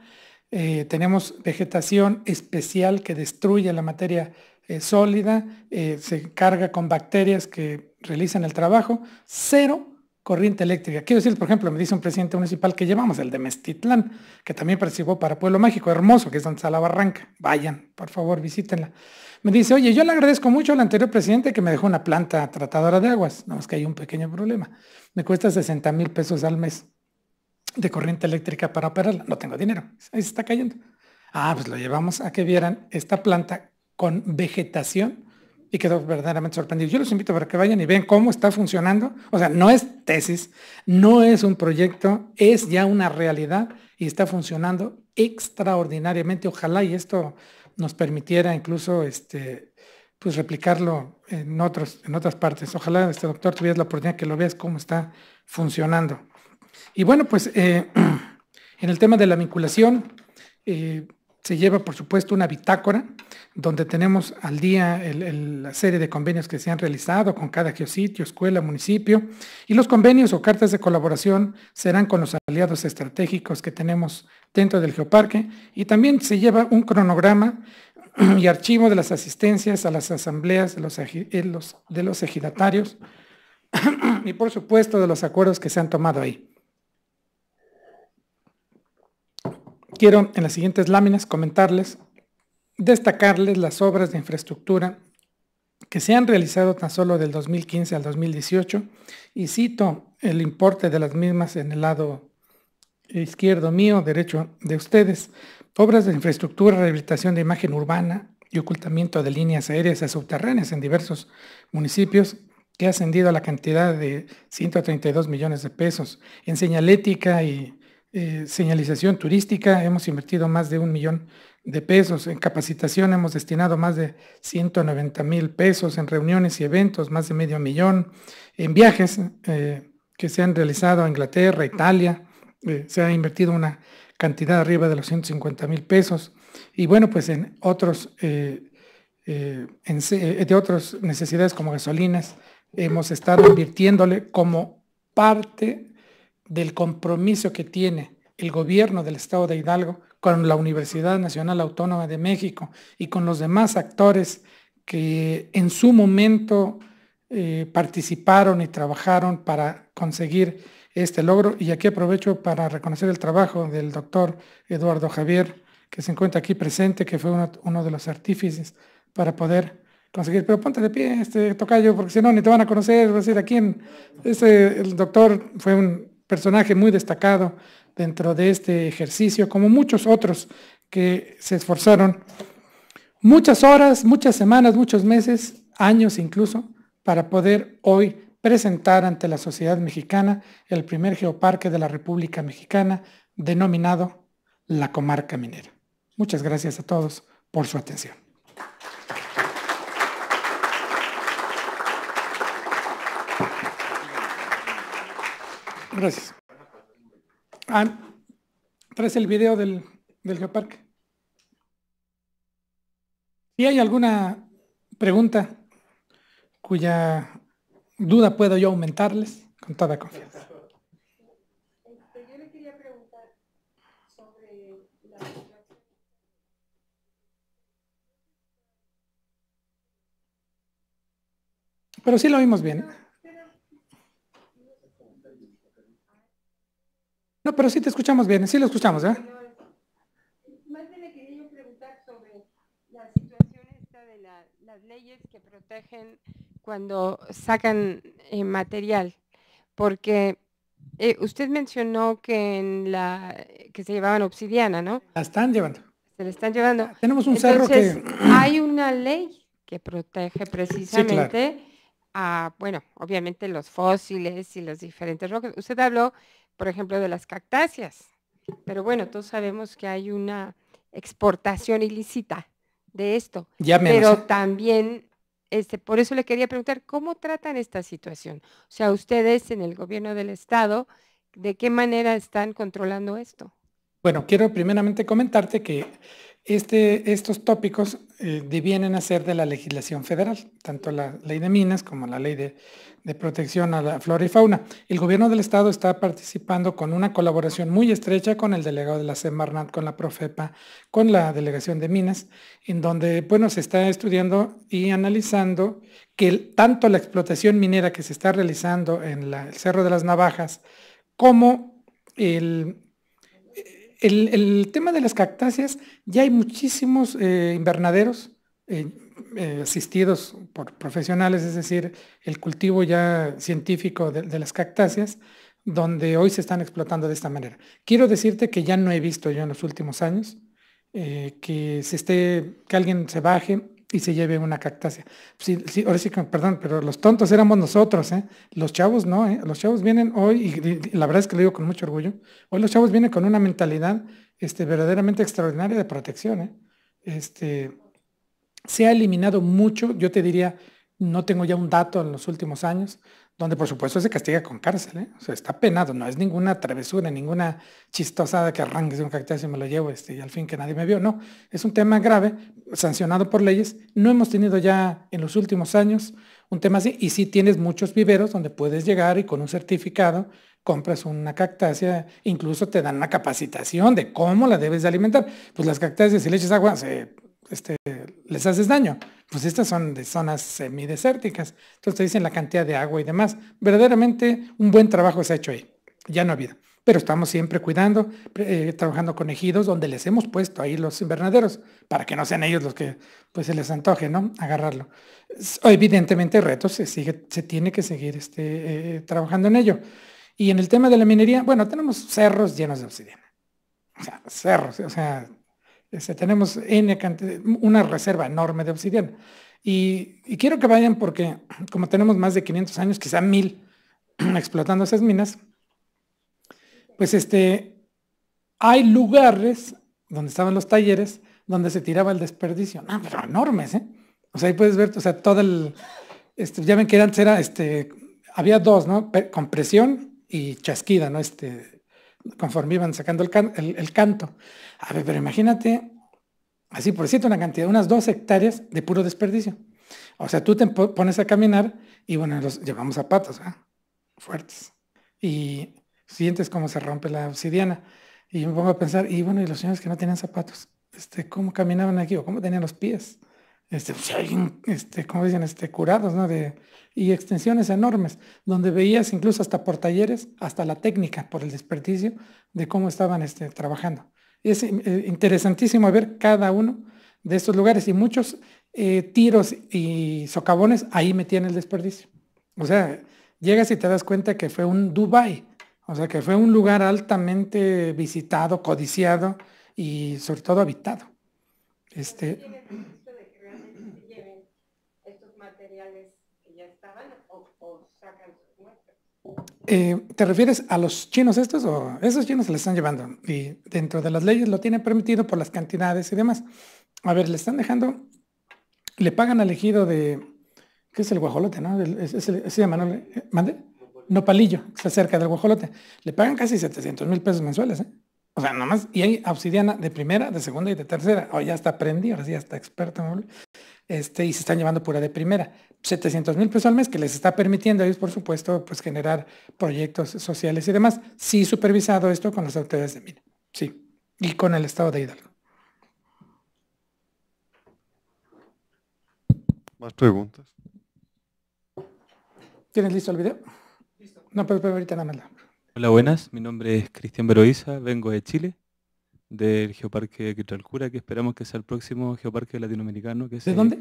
Eh, tenemos vegetación especial que destruye la materia eh, sólida, eh, se carga con bacterias que realizan el trabajo. Cero corriente eléctrica. Quiero decir, por ejemplo, me dice un presidente municipal que llevamos, el de Mestitlán, que también participó para Pueblo Mágico, hermoso, que es Don barranca. Vayan, por favor, visítenla. Me dice, oye, yo le agradezco mucho al anterior presidente que me dejó una planta tratadora de aguas. No, que hay un pequeño problema. Me cuesta 60 mil pesos al mes de corriente eléctrica para operarla. No tengo dinero. Ahí se está cayendo. Ah, pues lo llevamos a que vieran esta planta con vegetación y quedó verdaderamente sorprendido. Yo los invito para que vayan y vean cómo está funcionando. O sea, no es tesis, no es un proyecto, es ya una realidad y está funcionando extraordinariamente. Ojalá y esto nos permitiera incluso este, pues replicarlo en, otros, en otras partes. Ojalá, este doctor, tuvieras la oportunidad que lo veas cómo está funcionando. Y bueno, pues eh, en el tema de la vinculación, eh, se lleva, por supuesto, una bitácora donde tenemos al día la serie de convenios que se han realizado con cada geositio, escuela, municipio, y los convenios o cartas de colaboración serán con los aliados estratégicos que tenemos dentro del geoparque, y también se lleva un cronograma y archivo de las asistencias a las asambleas de los, de eh, los, de los ejidatarios y, por supuesto, de los acuerdos que se han tomado ahí. Quiero en las siguientes láminas comentarles, destacarles las obras de infraestructura que se han realizado tan solo del 2015 al 2018 y cito el importe de las mismas en el lado izquierdo mío, derecho de ustedes. Obras de infraestructura, rehabilitación de imagen urbana y ocultamiento de líneas aéreas a subterráneas en diversos municipios que ha ascendido a la cantidad de 132 millones de pesos. En señalética y eh, señalización turística, hemos invertido más de un millón de pesos, en capacitación hemos destinado más de 190 mil pesos, en reuniones y eventos más de medio millón, en viajes eh, que se han realizado a Inglaterra, Italia, eh, se ha invertido una cantidad arriba de los 150 mil pesos y bueno, pues en otros, de otras necesidades como gasolinas, hemos estado invirtiéndole como parte del compromiso que tiene el gobierno del Estado de Hidalgo con la Universidad Nacional Autónoma de México y con los demás actores que en su momento eh, participaron y trabajaron para conseguir este logro. Y aquí aprovecho para reconocer el trabajo del doctor Eduardo Javier, que se encuentra aquí presente, que fue uno, de los artífices para poder conseguir. Pero ponte de pie, este tocayo, porque si no, ni te van a conocer, va a decir a quién. Este, el doctor fue un personaje muy destacado dentro de este ejercicio, como muchos otros que se esforzaron muchas horas, muchas semanas, muchos meses, años incluso, para poder hoy presentar ante la sociedad mexicana el primer geoparque de la República Mexicana denominado la Comarca Minera. Muchas gracias a todos por su atención. Gracias. Ah, traes el video del, del Geoparque. Si hay alguna pregunta cuya duda puedo yo aumentarles, con toda confianza. Este, yo le quería preguntar sobre la... Pero sí lo vimos bien. ¿eh? No, pero sí te escuchamos bien, sí lo escuchamos, ¿eh? Más le quería preguntar sobre la situación esta de las leyes que protegen cuando sacan eh, material, porque eh, usted mencionó que en la que se llevaban obsidiana, ¿no? La están llevando. Se la están llevando. Ah, tenemos un cerro que hay una ley que protege precisamente a bueno, obviamente los fósiles y los diferentes rocas. Usted habló por ejemplo, de las cactáceas. Pero bueno, todos sabemos que hay una exportación ilícita de esto. pero ¿eh? también, este, por eso le quería preguntar, ¿cómo tratan esta situación? O sea, ustedes en el gobierno del Estado, ¿de qué manera están controlando esto? Bueno, quiero primeramente comentarte que este, estos tópicos vienen eh, devienen a ser de la legislación federal, tanto la ley de minas como la ley de, protección a la flora y fauna. El gobierno del estado está participando con una colaboración muy estrecha con el delegado de la Semarnat, con la Profepa, con la delegación de minas, en donde bueno, se está estudiando y analizando que tanto la explotación minera que se está realizando en el Cerro de las Navajas como el, el, tema de las cactáceas, ya hay muchísimos eh, invernaderos eh, eh, asistidos por profesionales, es decir, el cultivo ya científico de, las cactáceas, donde hoy se están explotando de esta manera. Quiero decirte que ya no he visto yo en los últimos años que se que alguien se baje y se lleve una cactácea. sí, ahora sí, perdón, pero los tontos éramos nosotros, ¿eh? Los chavos no, ¿eh? Los chavos vienen hoy, y la verdad es que lo digo con mucho orgullo, hoy los chavos vienen con una mentalidad este, verdaderamente extraordinaria de protección, ¿eh? Este, se ha eliminado mucho, yo te diría, no tengo ya un dato en los últimos años, donde por supuesto se castiga con cárcel, ¿eh? o sea, está penado, no es ninguna travesura, ninguna chistosada que arranques un cactáceo y me lo llevo este, y al fin que nadie me vio, no, es un tema grave, sancionado por leyes, no hemos tenido ya en los últimos años un tema así, y sí tienes muchos viveros donde puedes llegar y con un certificado compras una cactácea, incluso te dan una capacitación de cómo la debes de alimentar, pues las cactáceas si leches echas agua se este, les haces daño. Pues estas son de zonas semidesérticas. Entonces te dicen la cantidad de agua y demás. Verdaderamente un buen trabajo se ha hecho ahí. Ya no ha habido. Pero estamos siempre cuidando, eh, trabajando con ejidos donde les hemos puesto ahí los invernaderos, para que no sean ellos los que pues, se les antoje, ¿no? Agarrarlo. Evidentemente retos, se, se tiene que seguir este, eh, trabajando en ello. Y en el tema de la minería, bueno, tenemos cerros llenos de obsidiana. O sea, cerros, o sea, este, tenemos N una reserva enorme de obsidiana. Y, quiero que vayan porque como tenemos más de 500 años, quizá mil, explotando esas minas, pues este, hay lugares donde estaban los talleres donde se tiraba el desperdicio. Ah, pero enormes, ¿eh? O sea, ahí puedes ver, o sea, todo el, este, ya ven que antes era, este, había dos, ¿no? Compresión y chasquida, ¿no? Este, conforme iban sacando el, el, canto. A ver, pero imagínate, así por cierto, una cantidad, unas dos hectáreas de puro desperdicio. O sea, tú te pones a caminar y bueno, los llevamos zapatos, fuertes. Y sientes cómo se rompe la obsidiana. Y me pongo a pensar, y bueno, y los señores que no tenían zapatos, este, ¿cómo caminaban aquí o cómo tenían los pies? este, pues, este, ¿cómo dicen? Este, curados, De, y extensiones enormes, donde veías incluso hasta por talleres, hasta la técnica, por el desperdicio de cómo estaban este, trabajando. Es eh, interesantísimo ver cada uno de estos lugares y muchos eh, tiros y socavones ahí metían el desperdicio. O sea, llegas y te das cuenta que fue un Dubai, o sea, que fue un lugar altamente visitado, codiciado y sobre todo habitado. Este, Eh, ¿Te refieres a los chinos estos o esos chinos se les están llevando? Y dentro de las leyes lo tienen permitido por las cantidades y demás. A ver, le están dejando, le pagan al ejido de, ¿qué es el guajolote? ¿No? El, es, ¿no? palillo, Nopalillo, que está cerca del guajolote. Le pagan casi 700 mil pesos mensuales. ¿eh? O sea, nomás y hay obsidiana de primera, de segunda y de tercera. Oh, ya está aprendí, ahora sí ya está experto. Este, y se están llevando pura de primera. 700 mil pesos al mes que les está permitiendo a ellos, por supuesto, pues generar proyectos sociales y demás. Sí, supervisado esto con las autoridades de mina. Sí. Y con el estado de Hidalgo. ¿Más preguntas? ¿Tienes listo el video? No, pero, ahorita nada más. Hola, buenas. Mi nombre es Cristian Beroiza, vengo de Chile, del Geoparque Quitralcura, que esperamos que sea el próximo Geoparque Latinoamericano. ¿De dónde?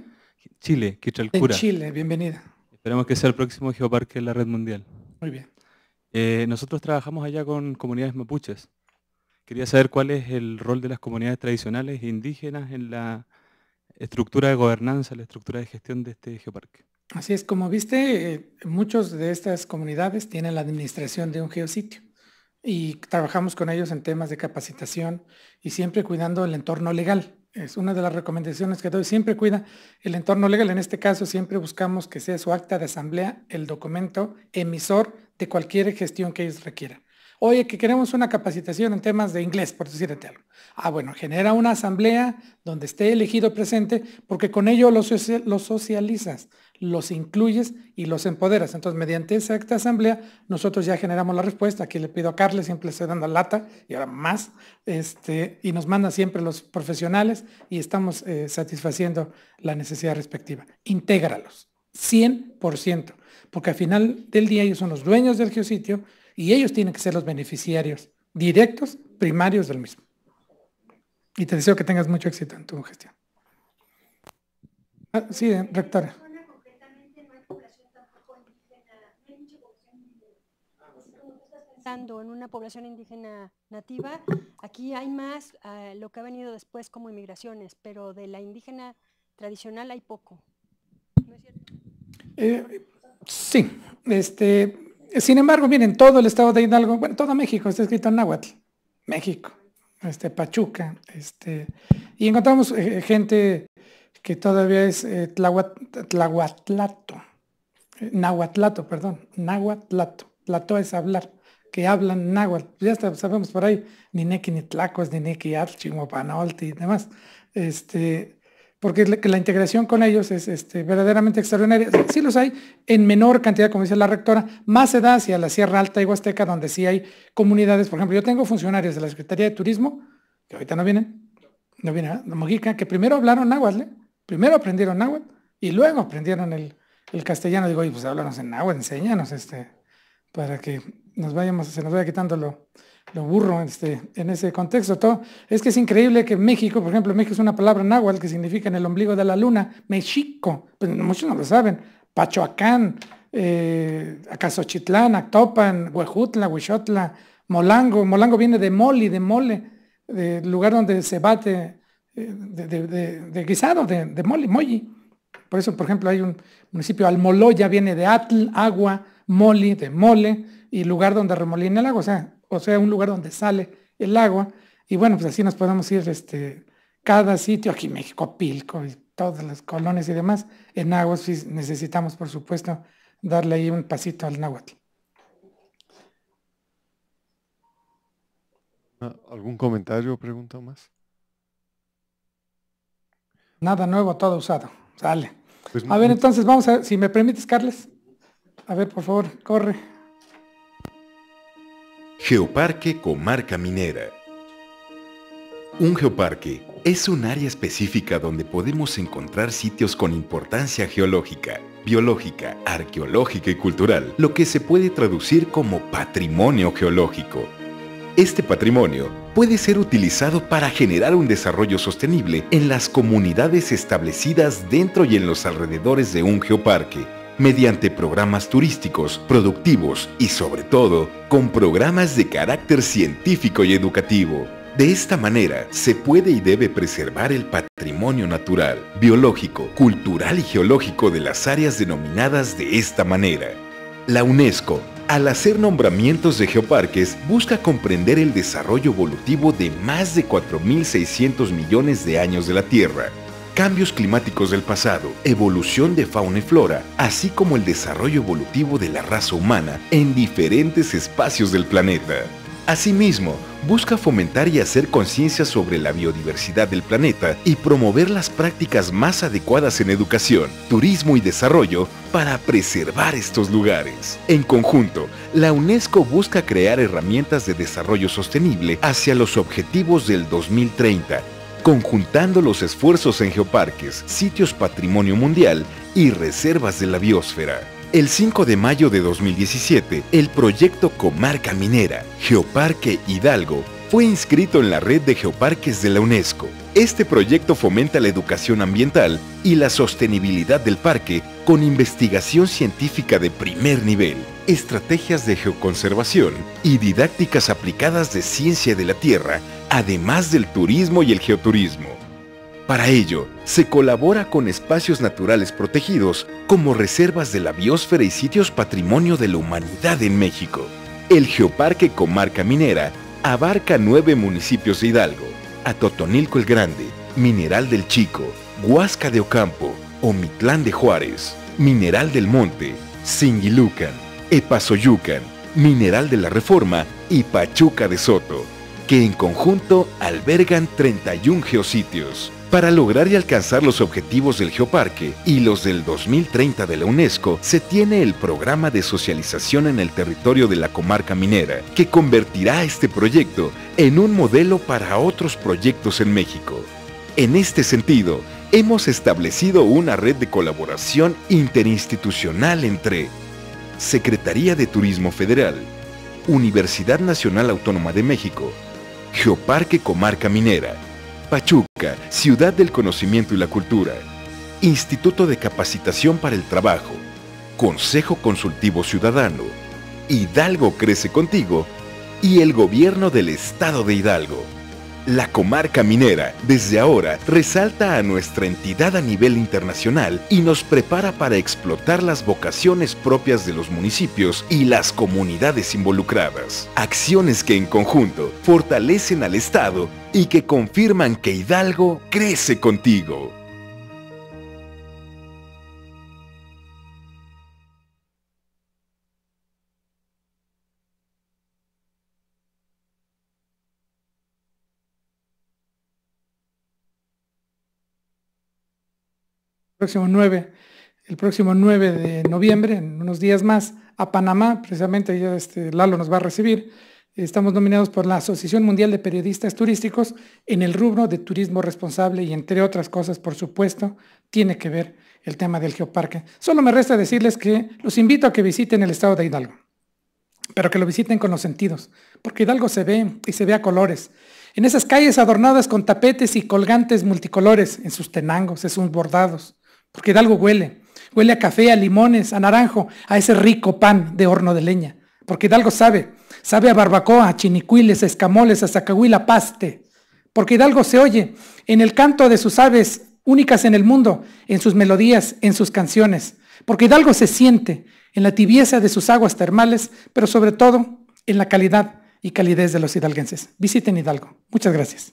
Chile, Quitralcura. De Chile, bienvenida. Esperamos que sea el próximo Geoparque en la red mundial. Muy bien. Eh, nosotros trabajamos allá con comunidades mapuches. Quería saber cuál es el rol de las comunidades tradicionales e indígenas en la estructura de gobernanza, la estructura de gestión de este geoparque. Así es, como viste, eh, muchas de estas comunidades tienen la administración de un geositio y trabajamos con ellos en temas de capacitación y siempre cuidando el entorno legal. Es una de las recomendaciones que doy, siempre cuida el entorno legal. En este caso, siempre buscamos que sea su acta de asamblea el documento emisor de cualquier gestión que ellos requieran. Oye, que queremos una capacitación en temas de inglés, por decirte algo. Ah, bueno, genera una asamblea donde esté elegido presente, porque con ello lo, socializas los incluyes y los empoderas. Entonces, mediante esa acta asamblea, nosotros ya generamos la respuesta. Aquí le pido a Carles, siempre estoy dando lata y ahora más, este, y nos mandan siempre los profesionales y estamos eh, satisfaciendo la necesidad respectiva. Intégralos, 100%, porque al final del día ellos son los dueños del geositio y ellos tienen que ser los beneficiarios directos, primarios del mismo. Y te deseo que tengas mucho éxito en tu gestión. Ah, sí, eh, rectora. en una población indígena nativa, aquí hay más eh, lo que ha venido después como inmigraciones, pero de la indígena tradicional hay poco. Eh, sí, este, sin embargo, miren, todo el estado de Hidalgo, bueno, todo México está escrito en náhuatl, México, este, Pachuca, este, y encontramos eh, gente que todavía es tlahuatlato, nahuatlato, perdón, nahuatlato, plato es hablar que hablan náhuatl. Ya sabemos por ahí, ni tlacos ni tlacos, Archi, Mopanolti y demás. Este, porque la, la integración con ellos es este, verdaderamente extraordinaria. Sí los hay en menor cantidad, como dice la rectora, más se da hacia la Sierra Alta y Huasteca, donde sí hay comunidades. Por ejemplo, yo tengo funcionarios de la Secretaría de Turismo, que ahorita no vienen, no vienen, ¿eh? Mojica, que primero hablaron náhuatl, ¿eh? primero aprendieron náhuatl y luego aprendieron el, castellano. Digo, oye, pues háblanos en náhuatl, enséñanos este, para que vayamos, se nos vaya quitando lo, burro este, en ese contexto. Todo, es que es increíble que México, por ejemplo, México es una palabra náhuatl que significa en el ombligo de la luna, México, pues muchos no lo saben, Pachoacán, eh, Acasochitlán, Actopan, Huejutla, Huixotla, Molango, Molango viene de moli, de mole, de lugar donde se bate, eh, de, guisado, de, de mole, molli. Por eso, por ejemplo, hay un municipio, Almoloya, viene de Atl, agua, moli, de mole, y lugar donde remolina el agua, o sea, o sea, un lugar donde sale el agua. Y bueno, pues así nos podemos ir este, cada sitio, aquí México, Pilco, y todas las colonias y demás, en aguas necesitamos, por supuesto, darle ahí un pasito al náhuatl. Ah, ¿Algún comentario o pregunta más? Nada nuevo, todo usado. Sale. Pues a ver, entonces vamos a, si me permites, Carles. A ver, por favor, corre. Geoparque Comarca Minera. Un geoparque es un área específica donde podemos encontrar sitios con importancia geológica, biológica, arqueológica y cultural, lo que se puede traducir como patrimonio geológico. Este patrimonio puede ser utilizado para generar un desarrollo sostenible en las comunidades establecidas dentro y en los alrededores de un geoparque mediante programas turísticos, productivos y sobre todo con programas de carácter científico y educativo. De esta manera se puede y debe preservar el patrimonio natural, biológico, cultural y geológico de las áreas denominadas de esta manera. La UNESCO, al hacer nombramientos de geoparques, busca comprender el desarrollo evolutivo de más de 4.600 millones de años de la Tierra, cambios climáticos del pasado, evolución de fauna y flora, así como el desarrollo evolutivo de la raza humana en diferentes espacios del planeta. Asimismo, busca fomentar y hacer conciencia sobre la biodiversidad del planeta y promover las prácticas más adecuadas en educación, turismo y desarrollo para preservar estos lugares. En conjunto, la UNESCO busca crear herramientas de desarrollo sostenible hacia los objetivos del 2030 conjuntando los esfuerzos en geoparques, sitios patrimonio mundial y reservas de la biosfera. El 5 de mayo de 2017, el proyecto Comarca Minera, Geoparque Hidalgo, fue inscrito en la red de geoparques de la UNESCO. Este proyecto fomenta la educación ambiental y la sostenibilidad del parque con investigación científica de primer nivel estrategias de geoconservación y didácticas aplicadas de ciencia de la Tierra, además del turismo y el geoturismo. Para ello, se colabora con espacios naturales protegidos como reservas de la biosfera y sitios patrimonio de la humanidad en México. El Geoparque Comarca Minera abarca nueve municipios de Hidalgo, Atotonilco el Grande, Mineral del Chico, Huasca de Ocampo, Omitlán de Juárez, Mineral del Monte, Singilucan, Epazoyucan, Mineral de la Reforma y Pachuca de Soto, que en conjunto albergan 31 geositios. Para lograr y alcanzar los objetivos del Geoparque y los del 2030 de la UNESCO, se tiene el programa de socialización en el territorio de la comarca minera, que convertirá este proyecto en un modelo para otros proyectos en México. En este sentido, hemos establecido una red de colaboración interinstitucional entre Secretaría de Turismo Federal, Universidad Nacional Autónoma de México, Geoparque Comarca Minera, Pachuca, Ciudad del Conocimiento y la Cultura, Instituto de Capacitación para el Trabajo, Consejo Consultivo Ciudadano, Hidalgo Crece Contigo y el Gobierno del Estado de Hidalgo. La comarca minera desde ahora resalta a nuestra entidad a nivel internacional y nos prepara para explotar las vocaciones propias de los municipios y las comunidades involucradas. Acciones que en conjunto fortalecen al Estado y que confirman que Hidalgo crece contigo. próximo 9, el próximo 9 de noviembre, en unos días más, a Panamá, precisamente ya este, Lalo nos va a recibir. Estamos nominados por la Asociación Mundial de Periodistas Turísticos en el rubro de turismo responsable y entre otras cosas, por supuesto, tiene que ver el tema del geoparque. Solo me resta decirles que los invito a que visiten el estado de Hidalgo, pero que lo visiten con los sentidos, porque Hidalgo se ve y se ve a colores. En esas calles adornadas con tapetes y colgantes multicolores, en sus tenangos, en sus bordados, porque Hidalgo huele. Huele a café, a limones, a naranjo, a ese rico pan de horno de leña. Porque Hidalgo sabe, sabe a barbacoa, a chinicuiles, a escamoles, a zacahuila paste. Porque Hidalgo se oye en el canto de sus aves únicas en el mundo, en sus melodías, en sus canciones. Porque Hidalgo se siente en la tibieza de sus aguas termales, pero sobre todo en la calidad y calidez de los hidalguenses. Visiten Hidalgo. Muchas gracias.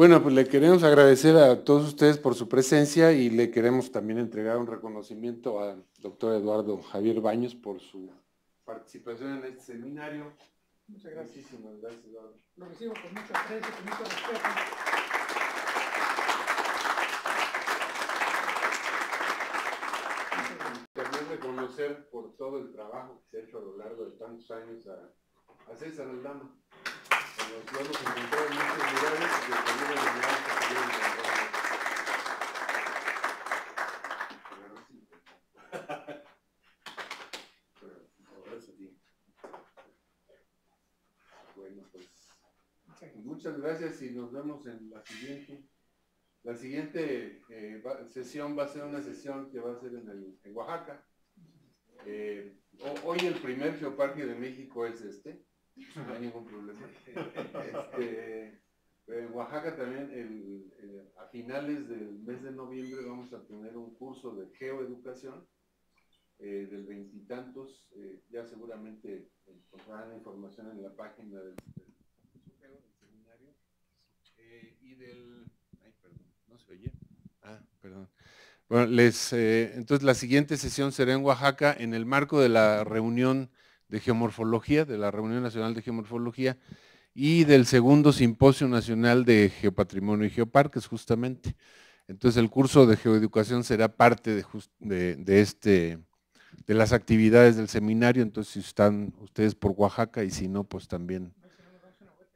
Bueno, pues le queremos agradecer a todos ustedes por su presencia y le queremos también entregar un reconocimiento al doctor Eduardo Javier Baños por su participación en este seminario. Muchas gracias. gracias, Eduardo. Lo recibo con mucha presencia, con mucho respeto. También reconocer por todo el trabajo que se ha hecho a lo largo de tantos años a, a César Aldama. Nos en muchas gracias y nos vemos en la siguiente. La siguiente eh, sesión va a ser una sesión que va a ser en, Oaxaca. Eh, hoy el primer geoparque de México es este. No hay ningún problema. Este, en Oaxaca también, a finales del mes de noviembre vamos a tener un curso de geoeducación eh, del veintitantos, eh, ya seguramente encontrarán información en la página del, seminario eh, y del... Ay, perdón, no se Ah, perdón. Bueno, eh, entonces la siguiente sesión será en Oaxaca en el marco de la reunión de geomorfología, de la Reunión Nacional de Geomorfología, y del segundo Simposio Nacional de Geopatrimonio y Geoparques, justamente. Entonces el curso de geoeducación será parte de, este, de las actividades del seminario, entonces si están ustedes por Oaxaca y si no, pues también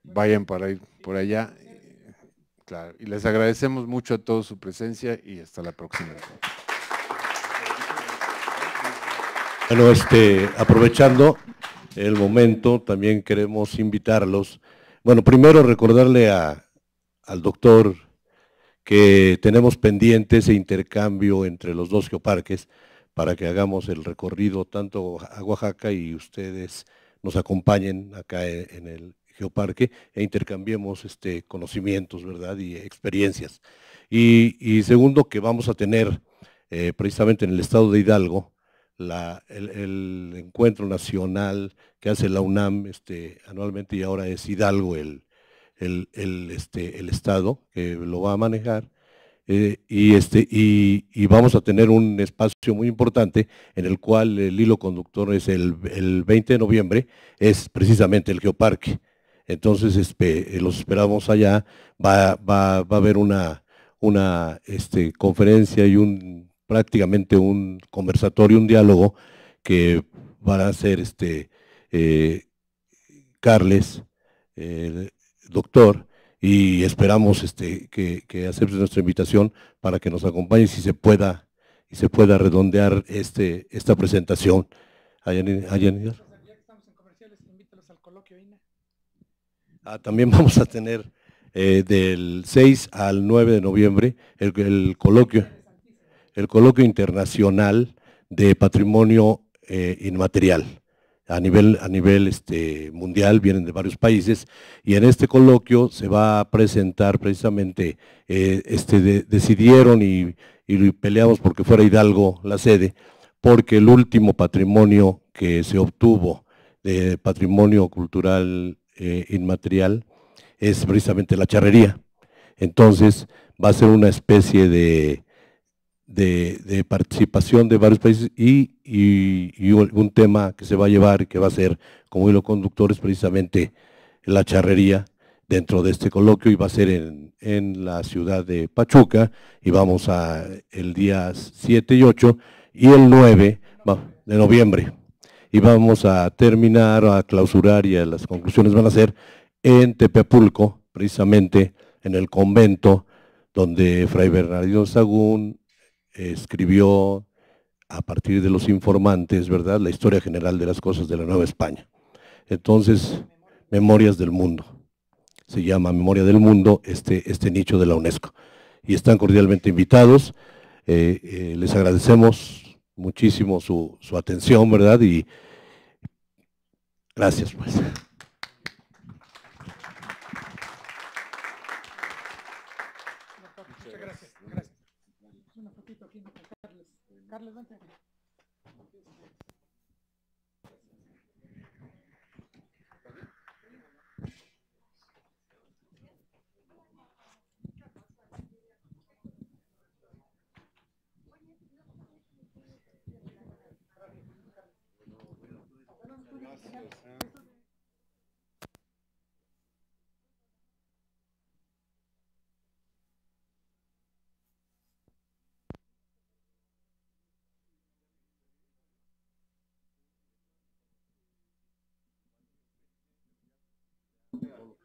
vayan para ir por allá. Claro, y les agradecemos mucho a todos su presencia y hasta la próxima. Bueno, este, aprovechando, el momento, también queremos invitarlos. Bueno, primero recordarle al doctor que tenemos pendiente ese intercambio entre los dos geoparques para que hagamos el recorrido tanto a Oaxaca y ustedes nos acompañen acá e, en el geoparque e intercambiemos este, conocimientos ¿verdad? y experiencias. Y, segundo, que vamos a tener eh, precisamente en el estado de Hidalgo el, encuentro nacional que hace la UNAM este, anualmente y ahora es Hidalgo el, este, el Estado que lo va a manejar. Eh, y, este, y, vamos a tener un espacio muy importante en el cual el hilo conductor es el, el 20 de noviembre, es precisamente el Geoparque. Entonces este, eh, los esperamos allá, va, va, va a haber una, una este, conferencia y un prácticamente un conversatorio, un diálogo que van a hacer este, eh, Carles, el doctor, y esperamos este, que, acepte nuestra invitación para que nos acompañe si se pueda, y se pueda redondear este, esta presentación. ¿Hayan, hayan Ah, también vamos a tener eh, del 6 al 9 de noviembre el coloquio el coloquio internacional de patrimonio eh, inmaterial. A nivel, a nivel este, mundial, vienen de varios países, y en este coloquio se va a presentar precisamente, eh, este, decidieron y, peleamos porque fuera Hidalgo la sede, porque el último patrimonio que se obtuvo de patrimonio cultural eh, inmaterial es precisamente la charrería. Entonces va a ser una especie de de, participación de varios países y, y, un tema que se va a llevar que va a ser como hilo conductor es precisamente la charrería dentro de este coloquio y va a ser en, en la ciudad de Pachuca y vamos a el día 7 y 8 y el 9 de noviembre y vamos a terminar, a clausurar y las conclusiones van a ser en Tepepulco, precisamente en el convento donde Fray Bernardino Sagún escribió a partir de los informantes, ¿verdad? La historia general de las cosas de la Nueva España. Entonces, Memorias del Mundo. Se llama Memoria del Mundo este, este nicho de la UNESCO. Y están cordialmente invitados. Eh, eh, les agradecemos muchísimo su, su atención, ¿verdad? Y gracias, pues.